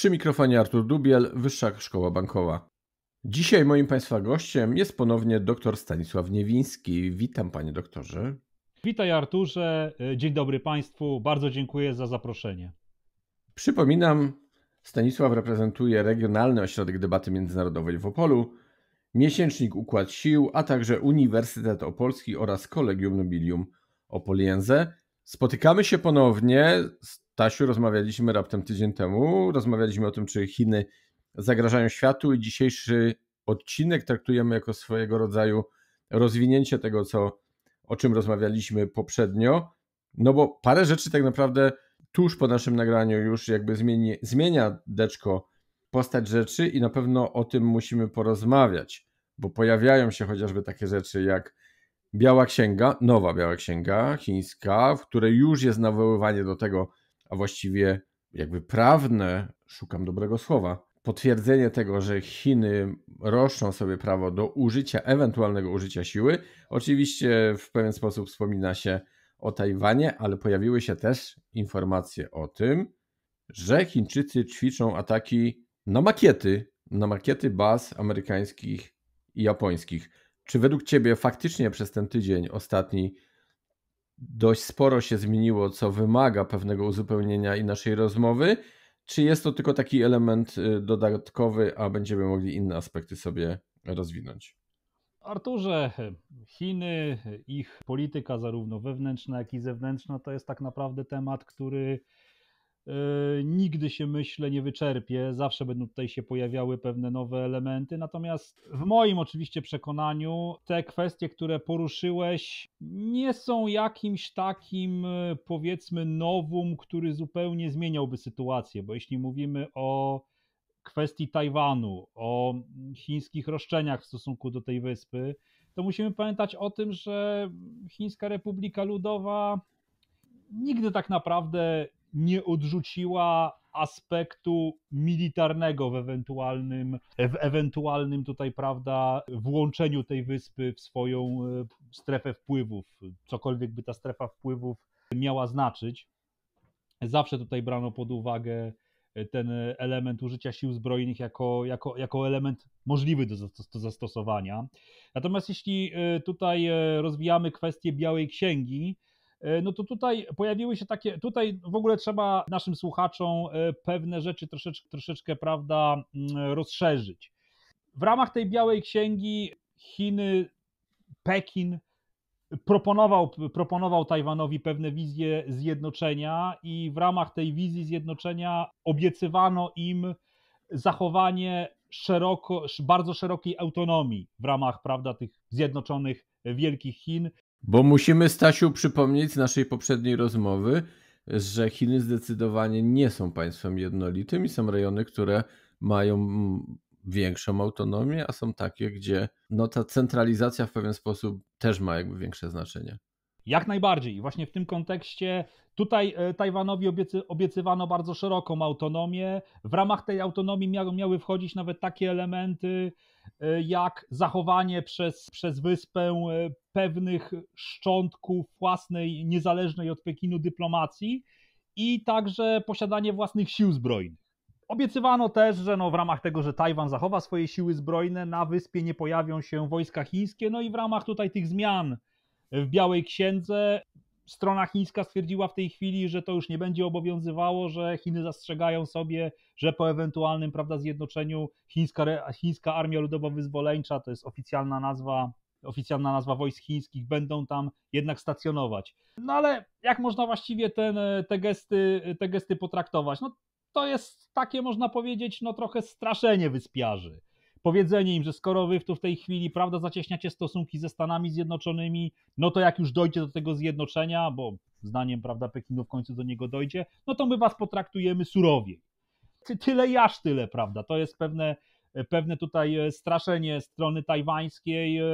Przy mikrofonie Artur Dubiel, Wyższa Szkoła Bankowa. Dzisiaj moim Państwa gościem jest ponownie dr Stanisław Niewiński. Witam Panie doktorze. Witaj Arturze, e, dzień dobry Państwu, bardzo dziękuję za zaproszenie. Przypominam, Stanisław reprezentuje Regionalny Ośrodek Debaty Międzynarodowej w Opolu, miesięcznik Układ Sił, a także Uniwersytet Opolski oraz Kolegium Nobilium Opoliense. Spotykamy się ponownie Stasiu rozmawialiśmy raptem tydzień temu. Rozmawialiśmy o tym, czy Chiny zagrażają światu i dzisiejszy odcinek traktujemy jako swojego rodzaju rozwinięcie tego, co, o czym rozmawialiśmy poprzednio. No bo parę rzeczy tak naprawdę tuż po naszym nagraniu już jakby zmieni, zmienia deczko postać rzeczy i na pewno o tym musimy porozmawiać, bo pojawiają się chociażby takie rzeczy jak Biała Księga, nowa Biała Księga chińska, w której już jest nawoływanie do tego, a właściwie jakby prawne, szukam dobrego słowa, potwierdzenie tego, że Chiny roszczą sobie prawo do użycia, ewentualnego użycia siły. Oczywiście w pewien sposób wspomina się o Tajwanie, ale pojawiły się też informacje o tym, że Chińczycy ćwiczą ataki na makiety, na makiety baz amerykańskich i japońskich. Czy według Ciebie faktycznie przez ten tydzień ostatni dość sporo się zmieniło, co wymaga pewnego uzupełnienia i naszej rozmowy. Czy jest to tylko taki element y, dodatkowy, a będziemy mogli inne aspekty sobie rozwinąć? Arturze, Chiny, ich polityka zarówno wewnętrzna, jak i zewnętrzna to jest tak naprawdę temat, który Yy, nigdy się myślę nie wyczerpie, zawsze będą tutaj się pojawiały pewne nowe elementy. Natomiast w moim oczywiście przekonaniu te kwestie, które poruszyłeś, nie są jakimś takim e, powiedzmy nowum, który zupełnie zmieniałby sytuację, bo jeśli mówimy o kwestii Tajwanu, o chińskich roszczeniach w stosunku do tej wyspy, to musimy pamiętać o tym, że Chińska Republika Ludowa nigdy tak naprawdę nie odrzuciła aspektu militarnego w ewentualnym, w ewentualnym tutaj, prawda, włączeniu tej wyspy w swoją e, strefę wpływów, cokolwiek by ta strefa wpływów miała znaczyć. Zawsze tutaj brano pod uwagę e, ten element użycia sił zbrojnych jako, jako, jako element możliwy do, do zastosowania. Natomiast jeśli e, tutaj rozwijamy kwestię Białej Księgi, E, no to tutaj pojawiły się takie, tutaj w ogóle trzeba naszym słuchaczom e, pewne rzeczy troszeczkę, troszeczkę prawda, mm, rozszerzyć. W ramach tej białej księgi Chiny, Pekin proponował, proponował Tajwanowi pewne wizje zjednoczenia i w ramach tej wizji zjednoczenia obiecywano im zachowanie szeroko, bardzo szerokiej autonomii w ramach prawda, tych zjednoczonych wielkich Chin bo musimy Stasiu przypomnieć z naszej poprzedniej rozmowy, że Chiny zdecydowanie nie są państwem jednolitym i są rejony, które mają mm, większą autonomię, a są takie, gdzie no ta centralizacja w pewien sposób też ma jakby większe znaczenie. Jak najbardziej. Właśnie w tym kontekście tutaj e, Tajwanowi obiecy, obiecywano bardzo szeroką autonomię. W ramach tej autonomii miały, miały wchodzić nawet takie elementy, E, jak zachowanie przez, przez wyspę e, pewnych szczątków własnej, niezależnej od Pekinu dyplomacji i także posiadanie własnych sił zbrojnych. Obiecywano też, że no w ramach tego, że Tajwan zachowa swoje siły zbrojne, na wyspie nie pojawią się wojska chińskie, no i w ramach tutaj tych zmian w Białej Księdze Strona chińska stwierdziła w tej chwili, że to już nie będzie obowiązywało, że Chiny zastrzegają sobie, że po ewentualnym prawda, zjednoczeniu chińska, chińska Armia Ludowo-Wyzwoleńcza, to jest oficjalna nazwa oficjalna nazwa wojsk chińskich, będą tam jednak stacjonować. No ale jak można właściwie ten, te, gesty, te gesty potraktować? No to jest takie, można powiedzieć, no trochę straszenie wyspiarzy powiedzenie im, że skoro wy tu w tej chwili, prawda, zacieśniacie stosunki ze Stanami Zjednoczonymi, no to jak już dojdzie do tego zjednoczenia, bo zdaniem, prawda, Pekinu w końcu do niego dojdzie, no to my was potraktujemy surowiej. Tyle aż tyle, prawda, to jest pewne, pewne tutaj e, straszenie strony tajwańskiej. E,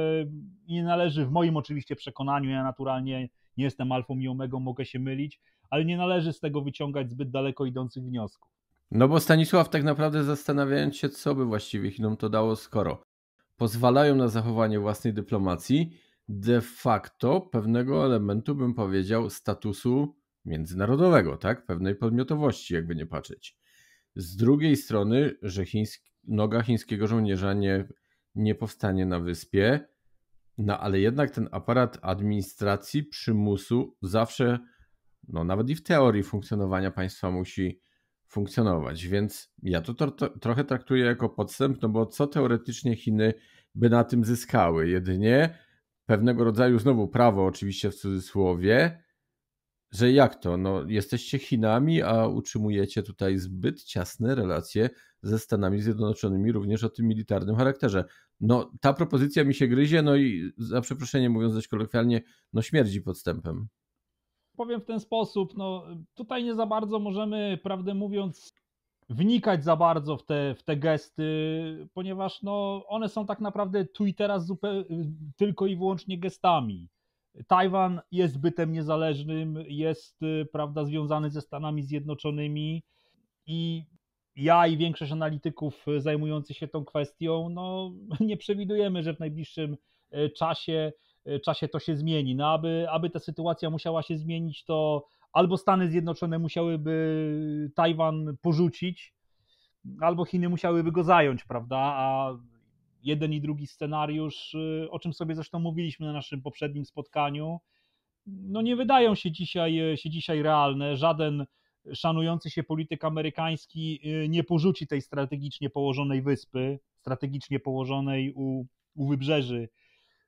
nie należy, w moim oczywiście przekonaniu, ja naturalnie nie jestem alfą i omegą, mogę się mylić, ale nie należy z tego wyciągać zbyt daleko idących wniosków. No bo Stanisław tak naprawdę zastanawiając się, co by właściwie Chinom to dało, skoro pozwalają na zachowanie własnej dyplomacji, de facto pewnego elementu, bym powiedział, statusu międzynarodowego, tak? Pewnej podmiotowości, jakby nie patrzeć. Z drugiej strony, że chiński, noga chińskiego żołnierza nie, nie powstanie na wyspie, no ale jednak ten aparat administracji, przymusu zawsze, no nawet i w teorii funkcjonowania państwa musi funkcjonować. Więc ja to, to, to trochę traktuję jako podstęp, no bo co teoretycznie Chiny by na tym zyskały? Jedynie pewnego rodzaju znowu prawo, oczywiście w cudzysłowie, że jak to? No, jesteście Chinami, a utrzymujecie tutaj zbyt ciasne relacje ze Stanami Zjednoczonymi, również o tym militarnym charakterze. No, ta propozycja mi się gryzie, no i za przeproszeniem mówiąc dość kolokwialnie, no śmierdzi podstępem powiem w ten sposób, no tutaj nie za bardzo możemy, prawdę mówiąc, wnikać za bardzo w te, w te gesty, ponieważ no, one są tak naprawdę tu i teraz tylko i wyłącznie gestami. Tajwan jest bytem niezależnym, jest y, prawda, związany ze Stanami Zjednoczonymi i ja i większość analityków y, zajmujących się tą kwestią, no, nie przewidujemy, że w najbliższym y, czasie Y, czasie to się zmieni. No aby, aby ta sytuacja musiała się zmienić, to albo Stany Zjednoczone musiałyby Tajwan porzucić, albo Chiny musiałyby go zająć, prawda? A jeden i drugi scenariusz, y, o czym sobie zresztą mówiliśmy na naszym poprzednim spotkaniu, no nie wydają się dzisiaj, y, się dzisiaj realne. Żaden szanujący się polityk amerykański nie porzuci tej strategicznie położonej wyspy, strategicznie położonej u, u wybrzeży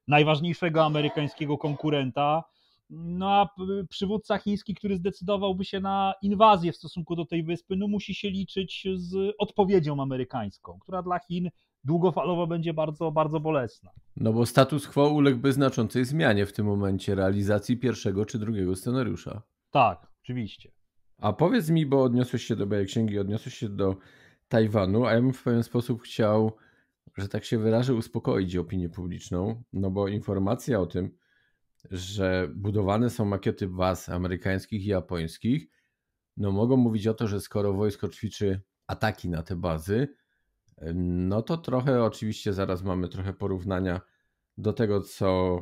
najważniejszego amerykańskiego konkurenta. No a przywódca chiński, który zdecydowałby się na inwazję w stosunku do tej wyspy, no musi się liczyć z odpowiedzią amerykańską, która dla Chin długofalowo będzie bardzo, bardzo bolesna. No bo status quo uległby znaczącej zmianie w tym momencie realizacji pierwszego czy drugiego scenariusza. Tak, oczywiście. A powiedz mi, bo odniosłeś się do Białej Księgi, odniosłeś się do Tajwanu, a ja bym w pewien sposób chciał że tak się wyrażę, uspokoić opinię publiczną, no bo informacja o tym, że budowane są makiety baz amerykańskich i japońskich, no mogą mówić o to, że skoro wojsko ćwiczy ataki na te bazy, no to trochę oczywiście zaraz mamy trochę porównania do tego, co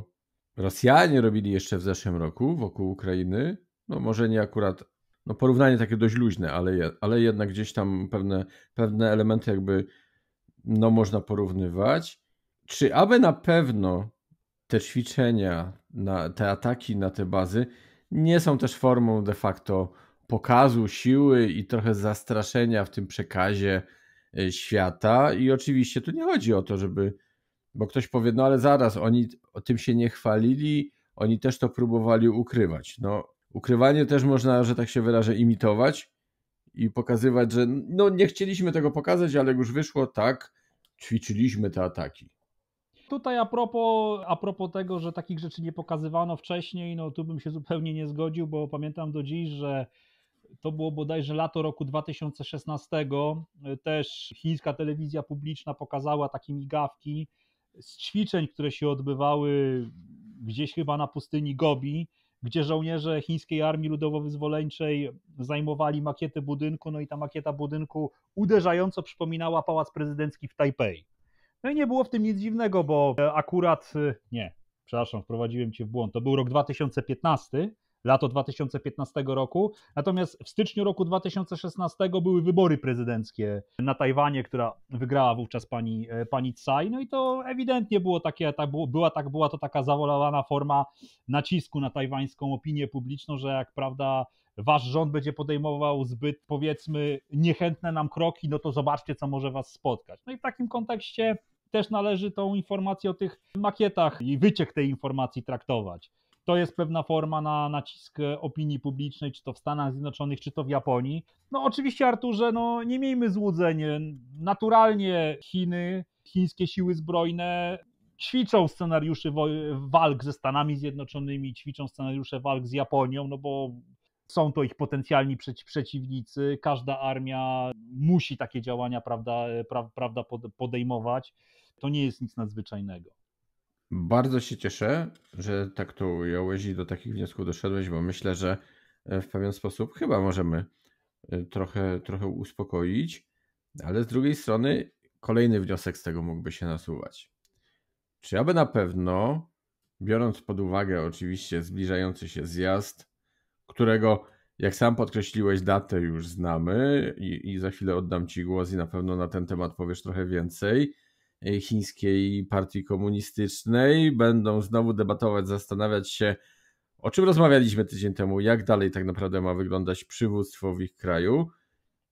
Rosjanie robili jeszcze w zeszłym roku wokół Ukrainy. No może nie akurat, no porównanie takie dość luźne, ale, ale jednak gdzieś tam pewne, pewne elementy jakby no, można porównywać. Czy aby na pewno te ćwiczenia, na, te ataki na te bazy nie są też formą de facto pokazu siły i trochę zastraszenia w tym przekazie e, świata? I oczywiście tu nie chodzi o to, żeby, bo ktoś powie, no ale zaraz, oni tym się nie chwalili, oni też to próbowali ukrywać. No, ukrywanie też można, że tak się wyrażę, imitować i pokazywać, że no nie chcieliśmy tego pokazać, ale już wyszło, tak, ćwiczyliśmy te ataki. Tutaj a propos, a propos tego, że takich rzeczy nie pokazywano wcześniej, no tu bym się zupełnie nie zgodził, bo pamiętam do dziś, że to było bodajże lato roku 2016. Też chińska telewizja publiczna pokazała takie migawki z ćwiczeń, które się odbywały gdzieś chyba na pustyni Gobi gdzie żołnierze chińskiej armii ludowo-wyzwoleńczej zajmowali makietę budynku, no i ta makieta budynku uderzająco przypominała pałac prezydencki w Tajpej. No i nie było w tym nic dziwnego, bo akurat, y, nie, przepraszam, wprowadziłem cię w błąd, to był rok 2015, lato 2015 roku. Natomiast w styczniu roku 2016 były wybory prezydenckie na Tajwanie, która wygrała wówczas pani, e, pani Tsai. No i to ewidentnie było takie, tak, była, tak, była to taka zawolowana forma nacisku na tajwańską opinię publiczną, że jak prawda wasz rząd będzie podejmował zbyt, powiedzmy, niechętne nam kroki, no to zobaczcie, co może was spotkać. No i w takim kontekście też należy tą informację o tych makietach i wyciek tej informacji traktować to jest pewna forma na nacisk e, opinii publicznej, czy to w Stanach Zjednoczonych, czy to w Japonii. No oczywiście, Arturze, no nie miejmy złudzeń. Naturalnie Chiny, chińskie siły zbrojne ćwiczą scenariusze walk ze Stanami Zjednoczonymi, ćwiczą scenariusze walk z Japonią, no bo są to ich potencjalni przeciwnicy. Każda armia musi takie działania prawda, e, prawda podejmować. To nie jest nic nadzwyczajnego. Bardzo się cieszę, że tak to ująłeś i do takich wniosków doszedłeś, bo myślę, że e, w pewien sposób chyba możemy e, trochę, trochę uspokoić, ale z drugiej strony kolejny wniosek z tego mógłby się nasuwać. Czy aby na pewno, biorąc pod uwagę oczywiście zbliżający się zjazd, którego jak sam podkreśliłeś, datę już znamy i, i za chwilę oddam Ci głos i na pewno na ten temat powiesz trochę więcej. E, chińskiej Partii Komunistycznej. Będą znowu debatować, zastanawiać się, o czym rozmawialiśmy tydzień temu, jak dalej tak naprawdę ma wyglądać przywództwo w ich kraju.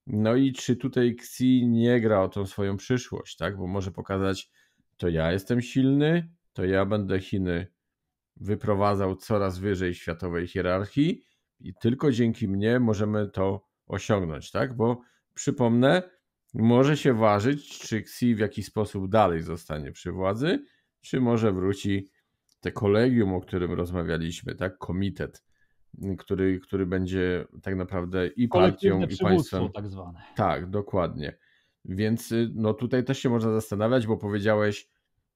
No i czy tutaj Xi nie gra o tą swoją przyszłość, tak? Bo może pokazać, to ja jestem silny, to ja będę Chiny wyprowadzał coraz wyżej światowej hierarchii i tylko dzięki mnie możemy to osiągnąć, tak? Bo przypomnę, może się ważyć, czy Xi w jakiś sposób dalej zostanie przy władzy, czy może wróci te kolegium, o którym rozmawialiśmy, tak? Komitet, który, który będzie tak naprawdę i partią, i państwem. Tak, zwane. tak, dokładnie. Więc y, no tutaj też się można zastanawiać, bo powiedziałeś,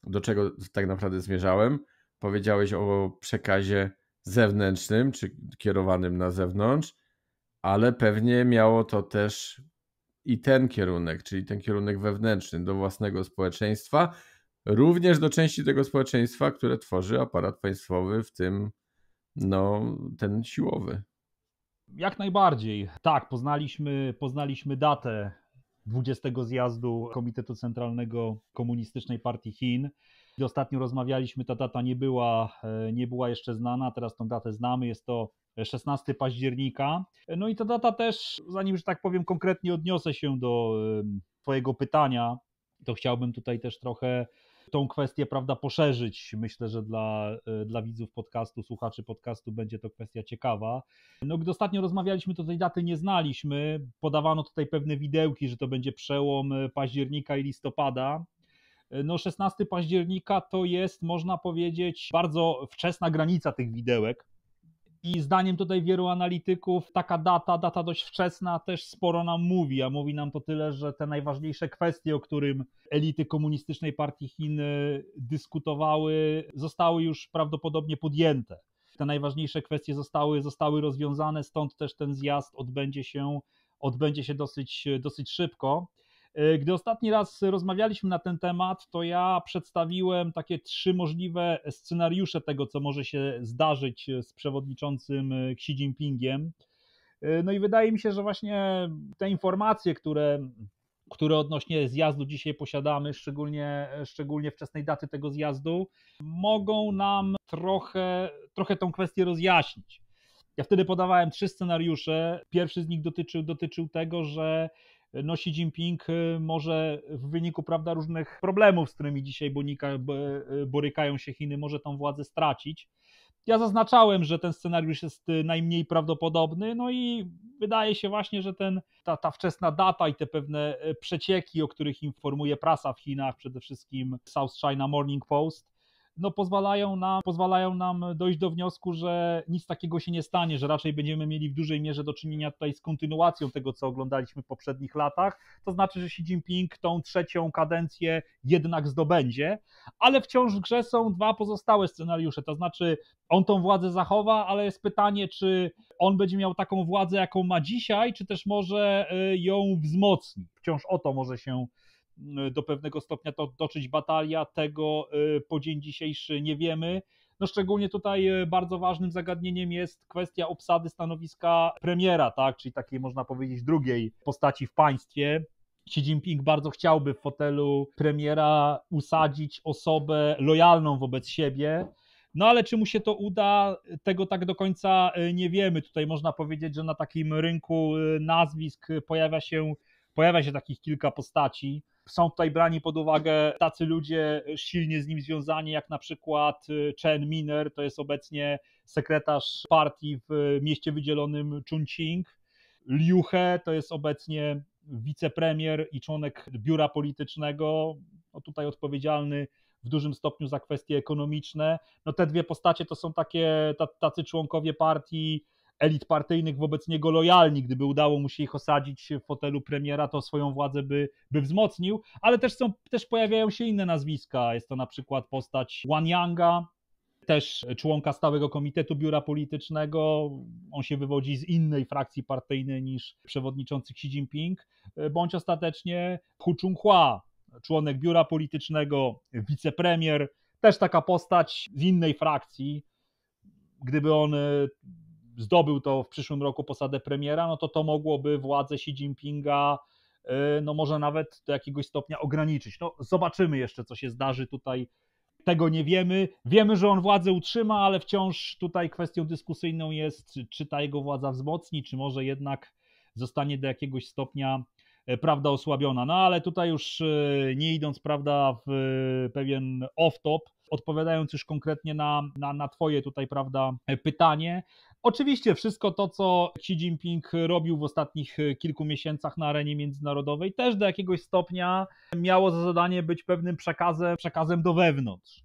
do czego tak naprawdę zmierzałem. Powiedziałeś o przekazie zewnętrznym, czy kierowanym na zewnątrz, ale pewnie miało to też i ten kierunek, czyli ten kierunek wewnętrzny do własnego społeczeństwa, również do części tego społeczeństwa, które tworzy aparat państwowy, w tym no, ten siłowy. Jak najbardziej. Tak, poznaliśmy, poznaliśmy datę 20 zjazdu Komitetu Centralnego Komunistycznej Partii Chin. Ostatnio rozmawialiśmy, ta data nie była, e, nie była jeszcze znana, teraz tą datę znamy. Jest to 16 października. No i ta data też, zanim, że tak powiem, konkretnie odniosę się do Twojego pytania, to chciałbym tutaj też trochę tą kwestię, prawda, poszerzyć. Myślę, że dla, e, dla widzów podcastu, słuchaczy podcastu będzie to kwestia ciekawa. No, gdy ostatnio rozmawialiśmy, to tej daty nie znaliśmy. Podawano tutaj pewne widełki, że to będzie przełom e, października i listopada. E, no, 16 października to jest, można powiedzieć, bardzo wczesna granica tych widełek. I zdaniem tutaj wielu analityków taka data, data dość wczesna, też sporo nam mówi, a mówi nam to tyle, że te najważniejsze kwestie, o którym elity komunistycznej partii Chin y, dyskutowały, zostały już prawdopodobnie podjęte. Te najważniejsze kwestie zostały, zostały rozwiązane, stąd też ten zjazd odbędzie się, odbędzie się dosyć, dosyć szybko. E, gdy ostatni raz rozmawialiśmy na ten temat, to ja przedstawiłem takie trzy możliwe scenariusze tego, co może się zdarzyć e, z przewodniczącym e, Xi Jinpingiem. No i wydaje mi się, że właśnie te informacje, które, które odnośnie zjazdu dzisiaj posiadamy, szczególnie, szczególnie wczesnej daty tego zjazdu, mogą nam trochę, trochę tą kwestię rozjaśnić. Ja wtedy podawałem trzy scenariusze. Pierwszy z nich dotyczył, dotyczył tego, że no Xi Jinping y, może w wyniku prawda, różnych problemów, z którymi dzisiaj y, y, borykają się Chiny, może tą władzę stracić. Ja zaznaczałem, że ten scenariusz jest najmniej prawdopodobny, no i wydaje się właśnie, że ten, ta, ta wczesna data i te pewne przecieki, o których informuje prasa w Chinach, przede wszystkim South China Morning Post, no pozwalają nam, pozwalają nam dojść do wniosku, że nic takiego się nie stanie, że raczej będziemy mieli w dużej mierze do czynienia tutaj z kontynuacją tego, co oglądaliśmy w poprzednich latach. To znaczy, że Xi Jinping tą trzecią kadencję jednak zdobędzie, ale wciąż w grze są dwa pozostałe scenariusze. To znaczy, on tą władzę zachowa, ale jest pytanie, czy on będzie miał taką władzę, jaką ma dzisiaj, czy też może y, ją wzmocni. Wciąż o to może się Y, do pewnego stopnia to, toczyć batalia, tego y, po dzień dzisiejszy nie wiemy. No szczególnie tutaj y, bardzo ważnym zagadnieniem jest kwestia obsady stanowiska premiera, tak, czyli takiej można powiedzieć drugiej postaci w państwie. Xi Jinping bardzo chciałby w fotelu premiera usadzić osobę lojalną wobec siebie. No ale czy mu się to uda, tego tak do końca nie wiemy. Tutaj można powiedzieć, że na takim rynku nazwisk pojawia się, pojawia się takich kilka postaci są tutaj brani pod uwagę tacy ludzie silnie z nim związani, jak na przykład y, Chen Miner, to jest obecnie sekretarz partii w y, mieście wydzielonym Chongqing. Liu He to jest obecnie wicepremier i członek biura politycznego, no tutaj odpowiedzialny w dużym stopniu za kwestie ekonomiczne. No te dwie postacie to są takie tacy członkowie partii, elit partyjnych wobec niego lojalni. Gdyby udało mu się ich osadzić w fotelu premiera, to swoją władzę by, by wzmocnił, ale też, są, też pojawiają się inne nazwiska. Jest to na przykład postać Wan Yanga, też członka stałego komitetu biura politycznego. On się wywodzi z innej frakcji partyjnej niż przewodniczący Xi Jinping, bądź ostatecznie Hu Chunhua, hua członek biura politycznego, wicepremier, też taka postać z innej frakcji. Gdyby on zdobył to w przyszłym roku posadę premiera, no to to mogłoby władzę Xi Jinpinga y, no może nawet do jakiegoś stopnia ograniczyć. No zobaczymy jeszcze, co się zdarzy tutaj. Tego nie wiemy. Wiemy, że on władzę utrzyma, ale wciąż tutaj kwestią dyskusyjną jest, czy ta jego władza wzmocni, czy może jednak zostanie do jakiegoś stopnia e, prawda osłabiona. No ale tutaj już e, nie idąc, prawda, w e, pewien off-top, odpowiadając już konkretnie na, na, na Twoje tutaj, prawda, pytanie, Oczywiście wszystko to, co Xi Jinping robił w ostatnich e, kilku miesiącach na arenie międzynarodowej, też do jakiegoś stopnia miało za zadanie być pewnym przekazem, przekazem do wewnątrz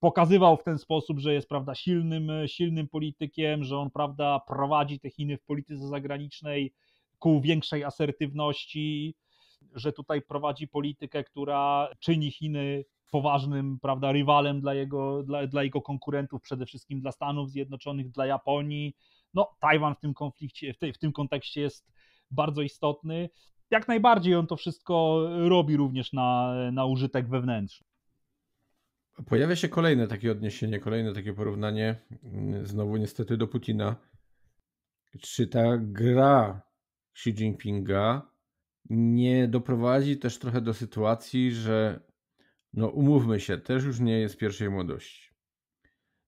pokazywał w ten sposób, że jest prawda silnym, e, silnym politykiem, że on prawda prowadzi te Chiny w polityce zagranicznej ku większej asertywności, że tutaj prowadzi politykę, która czyni Chiny poważnym prawda, rywalem dla jego, dla, dla jego konkurentów, przede wszystkim dla Stanów Zjednoczonych, dla Japonii. No, Tajwan w tym konflikcie, w, tej, w tym kontekście jest bardzo istotny. Jak najbardziej on to wszystko robi również na, na użytek wewnętrzny. Pojawia się kolejne takie odniesienie, kolejne takie porównanie, mm, znowu niestety do Putina. Czy ta gra Xi Jinpinga nie doprowadzi też trochę do sytuacji, że no umówmy się, też już nie jest pierwszej młodości.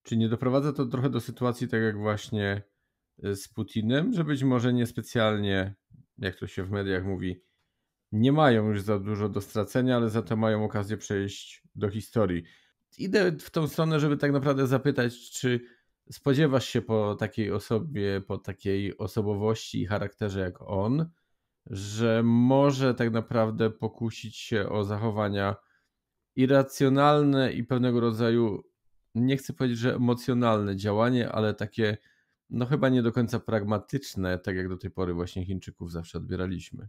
Czy nie doprowadza to trochę do sytuacji, tak jak właśnie e, z Putinem, że być może niespecjalnie, jak to się w mediach mówi, nie mają już za dużo do stracenia, ale za to mają okazję przejść do historii. Idę w tą stronę, żeby tak naprawdę zapytać, czy spodziewasz się po takiej osobie, po takiej osobowości i charakterze jak on, że może tak naprawdę pokusić się o zachowania irracjonalne i pewnego rodzaju, nie chcę powiedzieć, że emocjonalne działanie, ale takie no chyba nie do końca pragmatyczne, tak jak do tej pory właśnie Chińczyków zawsze odbieraliśmy.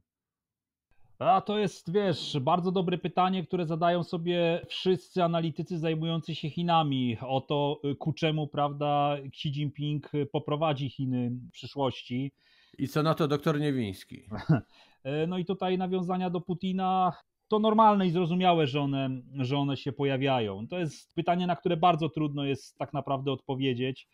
A to jest, wiesz, bardzo dobre pytanie, które zadają sobie wszyscy analitycy zajmujący się Chinami o to, y, ku czemu, prawda, Xi Jinping y, poprowadzi Chiny w przyszłości. I co na to doktor Niewiński? E, no i tutaj nawiązania do Putina to normalne i zrozumiałe, że one, że one się pojawiają. To jest pytanie, na które bardzo trudno jest tak naprawdę odpowiedzieć.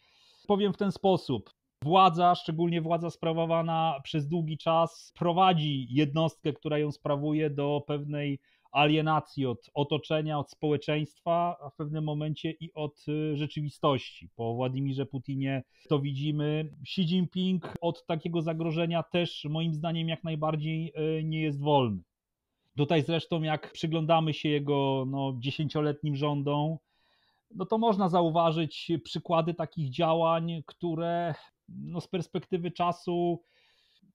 Powiem w ten sposób. Władza, szczególnie władza sprawowana przez długi czas, prowadzi jednostkę, która ją sprawuje, do pewnej alienacji od otoczenia, od społeczeństwa, a w pewnym momencie i od y, rzeczywistości. Po Władimirze Putinie to widzimy. Xi Jinping od takiego zagrożenia też, moim zdaniem, jak najbardziej y, nie jest wolny. Tutaj zresztą, jak przyglądamy się jego no, dziesięcioletnim rządom, no to można zauważyć przykłady takich działań, które no, z perspektywy czasu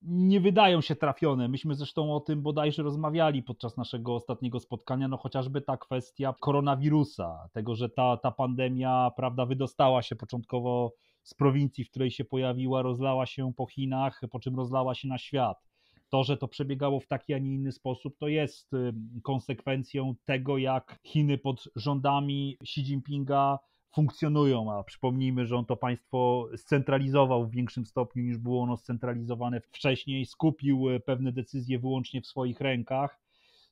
nie wydają się trafione. Myśmy zresztą o tym bodajże rozmawiali podczas naszego ostatniego spotkania, no chociażby ta kwestia koronawirusa, tego, że ta, ta pandemia, prawda, wydostała się początkowo z prowincji, w której się pojawiła, rozlała się po Chinach, po czym rozlała się na świat. To, że to przebiegało w taki, a nie inny sposób, to jest konsekwencją tego, jak Chiny pod rządami Xi Jinpinga funkcjonują, a przypomnijmy, że on to państwo scentralizował w większym stopniu niż było ono scentralizowane wcześniej, skupił y, pewne decyzje wyłącznie w swoich rękach.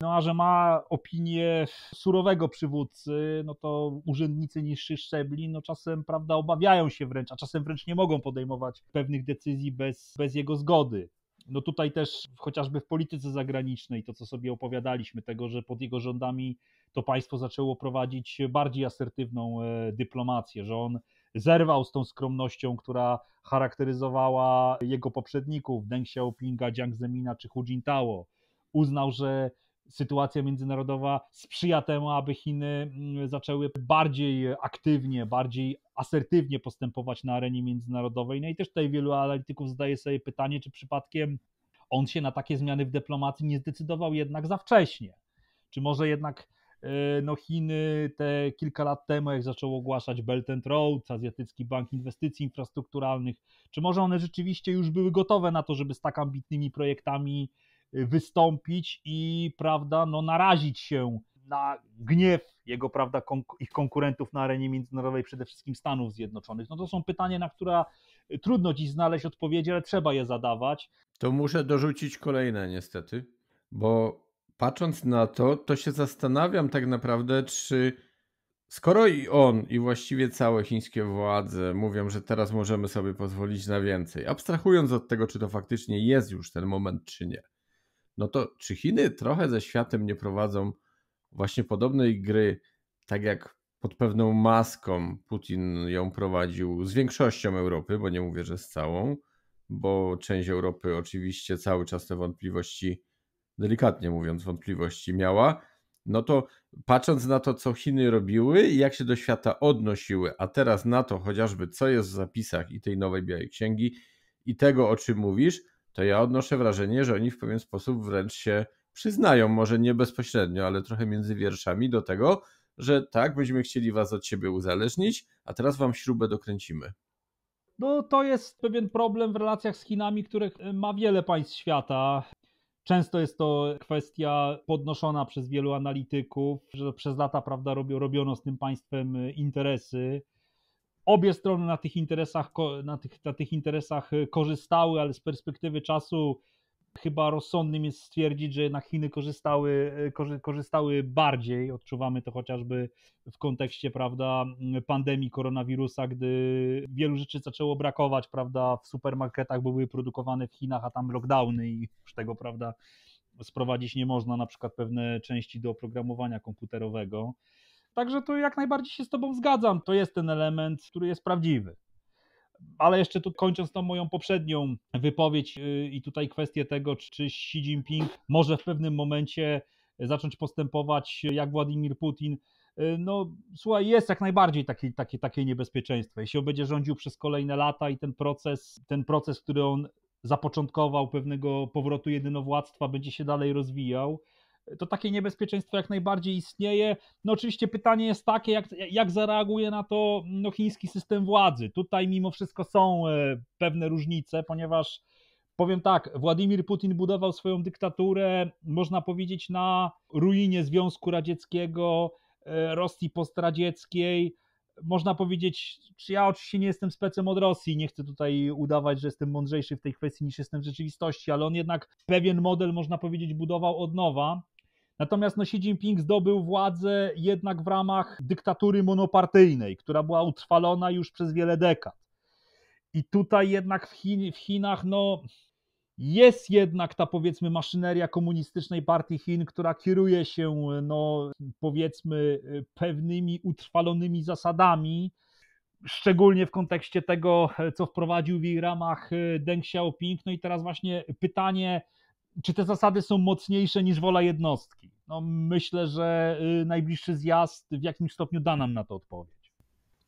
No a że ma opinię surowego przywódcy, no to urzędnicy niższych szczebli, no czasem, prawda, obawiają się wręcz, a czasem wręcz nie mogą podejmować pewnych decyzji bez, bez jego zgody. No tutaj też chociażby w polityce zagranicznej, to co sobie opowiadaliśmy, tego, że pod jego rządami to państwo zaczęło prowadzić bardziej asertywną e, dyplomację, że on zerwał z tą skromnością, która charakteryzowała jego poprzedników, Deng Xiaopinga, Jiang Zemina czy Hu Jintao. Uznał, że sytuacja międzynarodowa sprzyja temu, aby Chiny mm, zaczęły bardziej aktywnie, bardziej asertywnie postępować na arenie międzynarodowej. No i też tutaj wielu analityków zdaje sobie pytanie, czy przypadkiem on się na takie zmiany w dyplomacji nie zdecydował jednak za wcześnie. Czy może jednak e, no Chiny te kilka lat temu, jak zaczął ogłaszać Belt and Road, Azjatycki Bank Inwestycji Infrastrukturalnych, czy może one rzeczywiście już były gotowe na to, żeby z tak ambitnymi projektami Y, wystąpić i prawda, no, narazić się na gniew jego, prawda, ich konkurentów na arenie międzynarodowej, przede wszystkim Stanów Zjednoczonych? No to są pytania, na które trudno dziś znaleźć odpowiedzi, ale trzeba je zadawać. To muszę dorzucić kolejne niestety, bo patrząc na to, to się zastanawiam tak naprawdę, czy skoro i on, i właściwie całe chińskie władze mówią, że teraz możemy sobie pozwolić na więcej, abstrahując od tego, czy to faktycznie jest już ten moment, czy nie, no to czy Chiny trochę ze światem nie prowadzą właśnie podobnej gry, tak jak pod pewną maską Putin ją prowadził z większością Europy, bo nie mówię, że z całą, bo część Europy oczywiście cały czas te wątpliwości, delikatnie mówiąc, wątpliwości miała. No to patrząc na to, co Chiny robiły i jak się do świata odnosiły, a teraz na to chociażby, co jest w zapisach i tej nowej Białej Księgi i tego, o czym mówisz, to ja odnoszę wrażenie, że oni w pewien sposób wręcz się przyznają, może nie bezpośrednio, ale trochę między wierszami do tego, że tak, byśmy chcieli was od siebie uzależnić, a teraz wam śrubę dokręcimy. No to jest pewien problem w relacjach z Chinami, których e, ma wiele państw świata. Często jest to kwestia podnoszona przez wielu analityków, że przez lata prawda, robiono z tym państwem e, interesy obie strony na tych interesach, na tych, na tych interesach e, korzystały, ale z perspektywy czasu chyba rozsądnym jest stwierdzić, że jednak Chiny korzystały, e, korzystały bardziej. Odczuwamy to chociażby w kontekście prawda, pandemii koronawirusa, gdy wielu rzeczy zaczęło brakować, prawda, w supermarketach, bo były produkowane w Chinach, a tam lockdowny i już tego, prawda, sprowadzić nie można, na przykład pewne części do oprogramowania komputerowego. Także to jak najbardziej się z Tobą zgadzam. To jest ten element, który jest prawdziwy. Ale jeszcze tu kończąc tą moją poprzednią wypowiedź y, i tutaj kwestię tego, czy Xi Jinping może w pewnym momencie zacząć postępować jak Władimir Putin. Y, no słuchaj, jest jak najbardziej takie, takie, takie niebezpieczeństwo. Jeśli on będzie rządził przez kolejne lata i ten proces, ten proces, który on zapoczątkował, pewnego powrotu jedynowładztwa, będzie się dalej rozwijał, to takie niebezpieczeństwo jak najbardziej istnieje. No oczywiście pytanie jest takie, jak, jak zareaguje na to no, chiński system władzy. Tutaj mimo wszystko są e, pewne różnice, ponieważ powiem tak, Władimir Putin budował swoją dyktaturę, można powiedzieć, na ruinie Związku Radzieckiego, e, Rosji postradzieckiej. Można powiedzieć, czy ja oczywiście nie jestem specem od Rosji, nie chcę tutaj udawać, że jestem mądrzejszy w tej kwestii niż jestem w rzeczywistości, ale on jednak pewien model, można powiedzieć, budował od nowa. Natomiast no, Xi Jinping zdobył władzę jednak w ramach dyktatury monopartyjnej, która była utrwalona już przez wiele dekad. I tutaj jednak w, Chin, w Chinach no, jest jednak ta powiedzmy maszyneria komunistycznej partii Chin, która kieruje się no, powiedzmy pewnymi utrwalonymi zasadami, szczególnie w kontekście tego, co wprowadził w jej ramach Deng Xiaoping. No i teraz właśnie pytanie, czy te zasady są mocniejsze niż wola jednostki? No, myślę, że y, najbliższy zjazd w jakimś stopniu da nam na to odpowiedź.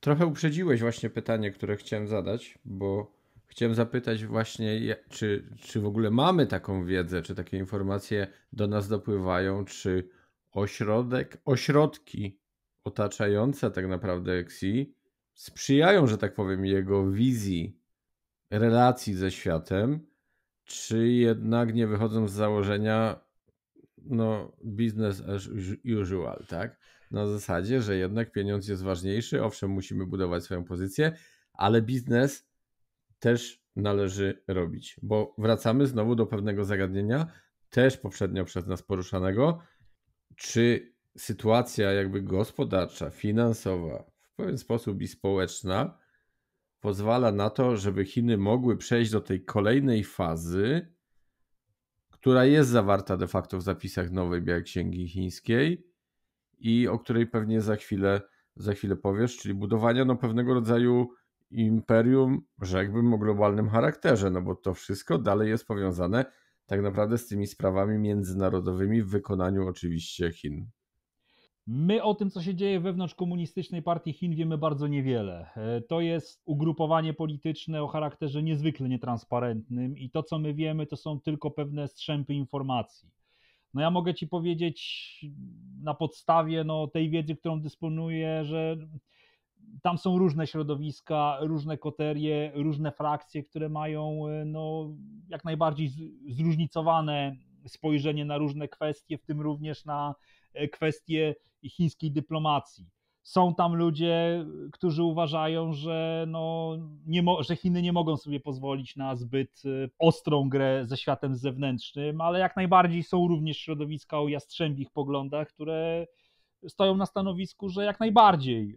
Trochę uprzedziłeś właśnie pytanie, które chciałem zadać, bo chciałem zapytać właśnie, czy, czy w ogóle mamy taką wiedzę, czy takie informacje do nas dopływają, czy ośrodek, ośrodki otaczające tak naprawdę XI sprzyjają, że tak powiem, jego wizji relacji ze światem, czy jednak nie wychodzą z założenia no business as usual, tak? Na zasadzie, że jednak pieniądz jest ważniejszy, owszem, musimy budować swoją pozycję, ale biznes też należy robić, bo wracamy znowu do pewnego zagadnienia, też poprzednio przez nas poruszanego, czy sytuacja jakby gospodarcza, finansowa, w pewien sposób i społeczna pozwala na to, żeby Chiny mogły przejść do tej kolejnej fazy, która jest zawarta de facto w zapisach nowej Białej Księgi Chińskiej i o której pewnie za chwilę, za chwilę powiesz, czyli budowania no, pewnego rodzaju imperium, rzekłbym, o globalnym charakterze, no bo to wszystko dalej jest powiązane tak naprawdę z tymi sprawami międzynarodowymi w wykonaniu oczywiście Chin. My o tym, co się dzieje wewnątrz komunistycznej partii Chin, wiemy bardzo niewiele. E, to jest ugrupowanie polityczne o charakterze niezwykle nietransparentnym, i to, co my wiemy, to są tylko pewne strzępy informacji. No ja mogę ci powiedzieć na podstawie no, tej wiedzy, którą dysponuję, że tam są różne środowiska, różne koterie, różne frakcje, które mają e, no, jak najbardziej zróżnicowane spojrzenie na różne kwestie, w tym również na e, kwestie chińskiej dyplomacji. Są tam ludzie, którzy uważają, że, no, nie że Chiny nie mogą sobie pozwolić na zbyt y, ostrą grę ze światem zewnętrznym, ale jak najbardziej są również środowiska o jastrzębich poglądach, które stoją na stanowisku, że jak najbardziej y,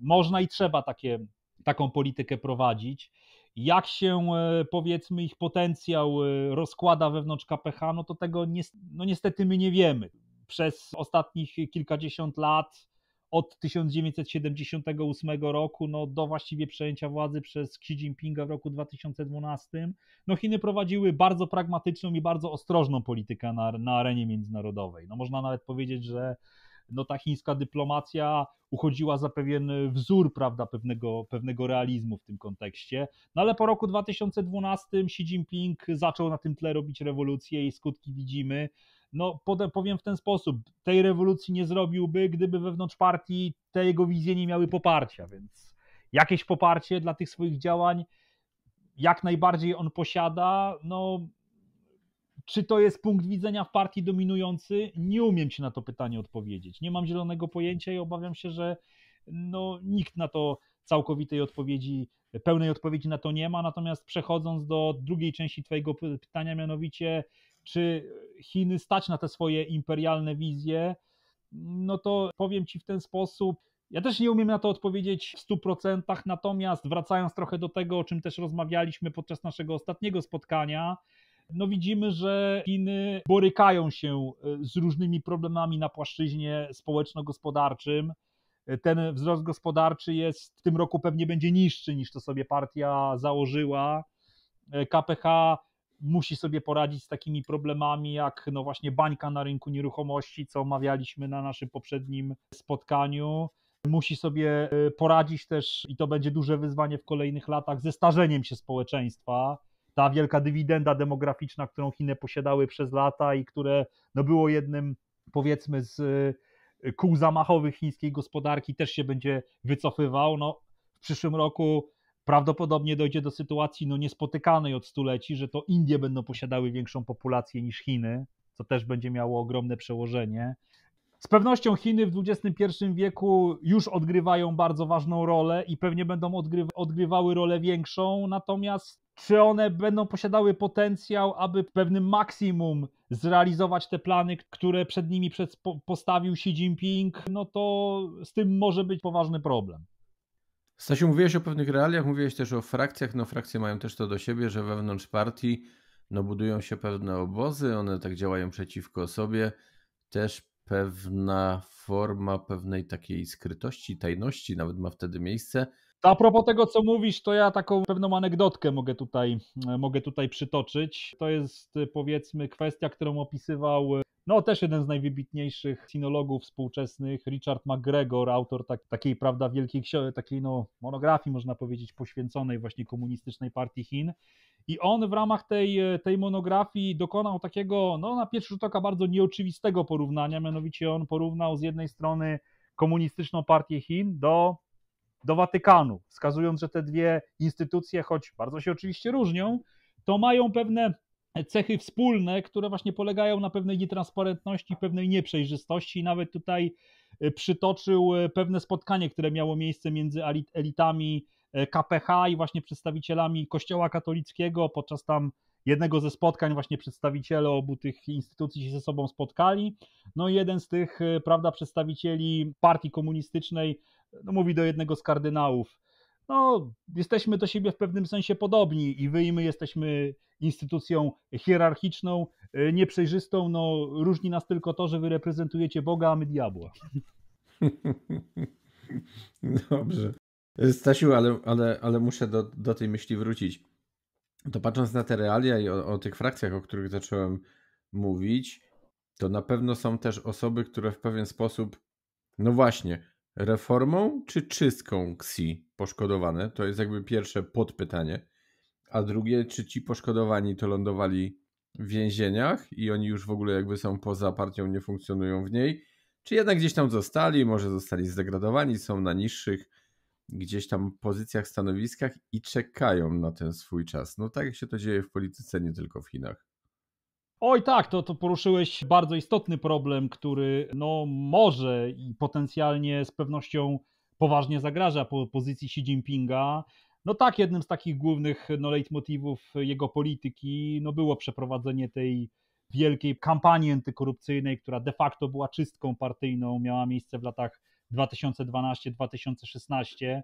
można i trzeba takie, taką politykę prowadzić. Jak się y, powiedzmy ich potencjał rozkłada wewnątrz KPH, no to tego ni no niestety my nie wiemy przez ostatnich kilkadziesiąt lat, od 1978 roku no, do właściwie przejęcia władzy przez Xi Jinpinga w roku 2012, no Chiny prowadziły bardzo pragmatyczną i bardzo ostrożną politykę na, na arenie międzynarodowej. No, można nawet powiedzieć, że no, ta chińska dyplomacja uchodziła za pewien wzór prawda, pewnego, pewnego realizmu w tym kontekście. No ale po roku 2012 Xi Jinping zaczął na tym tle robić rewolucję i skutki widzimy no powiem w ten sposób, tej rewolucji nie zrobiłby, gdyby wewnątrz partii te jego wizje nie miały poparcia, więc jakieś poparcie dla tych swoich działań jak najbardziej on posiada, no czy to jest punkt widzenia w partii dominujący? Nie umiem ci na to pytanie odpowiedzieć. Nie mam zielonego pojęcia i obawiam się, że no, nikt na to całkowitej odpowiedzi, pełnej odpowiedzi na to nie ma. Natomiast przechodząc do drugiej części Twojego pytania, mianowicie czy Chiny stać na te swoje imperialne wizje, no to powiem Ci w ten sposób. Ja też nie umiem na to odpowiedzieć w 100%, natomiast wracając trochę do tego, o czym też rozmawialiśmy podczas naszego ostatniego spotkania, no widzimy, że Chiny borykają się e, z różnymi problemami na płaszczyźnie społeczno-gospodarczym. E, ten wzrost gospodarczy jest w tym roku pewnie będzie niższy niż to sobie partia założyła. E, KPH musi sobie poradzić z takimi problemami jak no właśnie bańka na rynku nieruchomości, co omawialiśmy na naszym poprzednim spotkaniu. Musi sobie y, poradzić też, i to będzie duże wyzwanie w kolejnych latach, ze starzeniem się społeczeństwa. Ta wielka dywidenda demograficzna, którą Chiny posiadały przez lata i które no było jednym, powiedzmy, z y, kół zamachowych chińskiej gospodarki, też się będzie wycofywał. No, w przyszłym roku Prawdopodobnie dojdzie do sytuacji no, niespotykanej od stuleci, że to Indie będą posiadały większą populację niż Chiny, co też będzie miało ogromne przełożenie. Z pewnością Chiny w XXI wieku już odgrywają bardzo ważną rolę i pewnie będą odgrywa odgrywały rolę większą, natomiast czy one będą posiadały potencjał, aby pewnym maksimum zrealizować te plany, które przed nimi postawił Xi Jinping, no to z tym może być poważny problem. Stasiu, mówiłeś o pewnych realiach, mówiłeś też o frakcjach. No frakcje mają też to do siebie, że wewnątrz partii no, budują się pewne obozy, one tak działają przeciwko sobie. Też pewna forma pewnej takiej skrytości, tajności nawet ma wtedy miejsce. A propos tego, co mówisz, to ja taką pewną anegdotkę mogę tutaj, mogę tutaj przytoczyć. To jest powiedzmy kwestia, którą opisywał no też jeden z najwybitniejszych sinologów współczesnych, Richard McGregor, autor tak, takiej, prawda, wielkiej książki, takiej no, monografii, można powiedzieć, poświęconej właśnie komunistycznej partii Chin. I on w ramach tej, tej monografii dokonał takiego, no na pierwszy rzut oka bardzo nieoczywistego porównania, mianowicie on porównał z jednej strony komunistyczną partię Chin do, do Watykanu, wskazując, że te dwie instytucje, choć bardzo się oczywiście różnią, to mają pewne cechy wspólne, które właśnie polegają na pewnej nietransparentności, pewnej nieprzejrzystości. Nawet tutaj e, przytoczył e, pewne spotkanie, które miało miejsce między elitami e, KPH i właśnie przedstawicielami Kościoła katolickiego. Podczas tam jednego ze spotkań właśnie przedstawiciele obu tych instytucji się ze sobą spotkali. No i jeden z tych, prawda, przedstawicieli partii komunistycznej no, mówi do jednego z kardynałów, no, jesteśmy do siebie w pewnym sensie podobni i wy i my jesteśmy instytucją hierarchiczną, e, nieprzejrzystą, no różni nas tylko to, że wy reprezentujecie Boga, a my diabła. Dobrze. Stasiu, ale, ale, ale muszę do, do tej myśli wrócić. To patrząc na te realia i o, o tych frakcjach, o których zacząłem mówić, to na pewno są też osoby, które w pewien sposób, no właśnie, Reformą czy czystką KSI poszkodowane? To jest jakby pierwsze podpytanie. A drugie, czy ci poszkodowani to lądowali w więzieniach i oni już w ogóle jakby są poza partią, nie funkcjonują w niej? Czy jednak gdzieś tam zostali, może zostali zdegradowani, są na niższych gdzieś tam pozycjach, stanowiskach i czekają na ten swój czas? No tak jak się to dzieje w polityce, nie tylko w Chinach. Oj tak, to, to poruszyłeś bardzo istotny problem, który no, może i potencjalnie z pewnością poważnie zagraża po pozycji Xi Jinpinga. No tak, jednym z takich głównych no, leitmotivów jego polityki no, było przeprowadzenie tej wielkiej kampanii antykorupcyjnej, która de facto była czystką partyjną, miała miejsce w latach 2012-2016.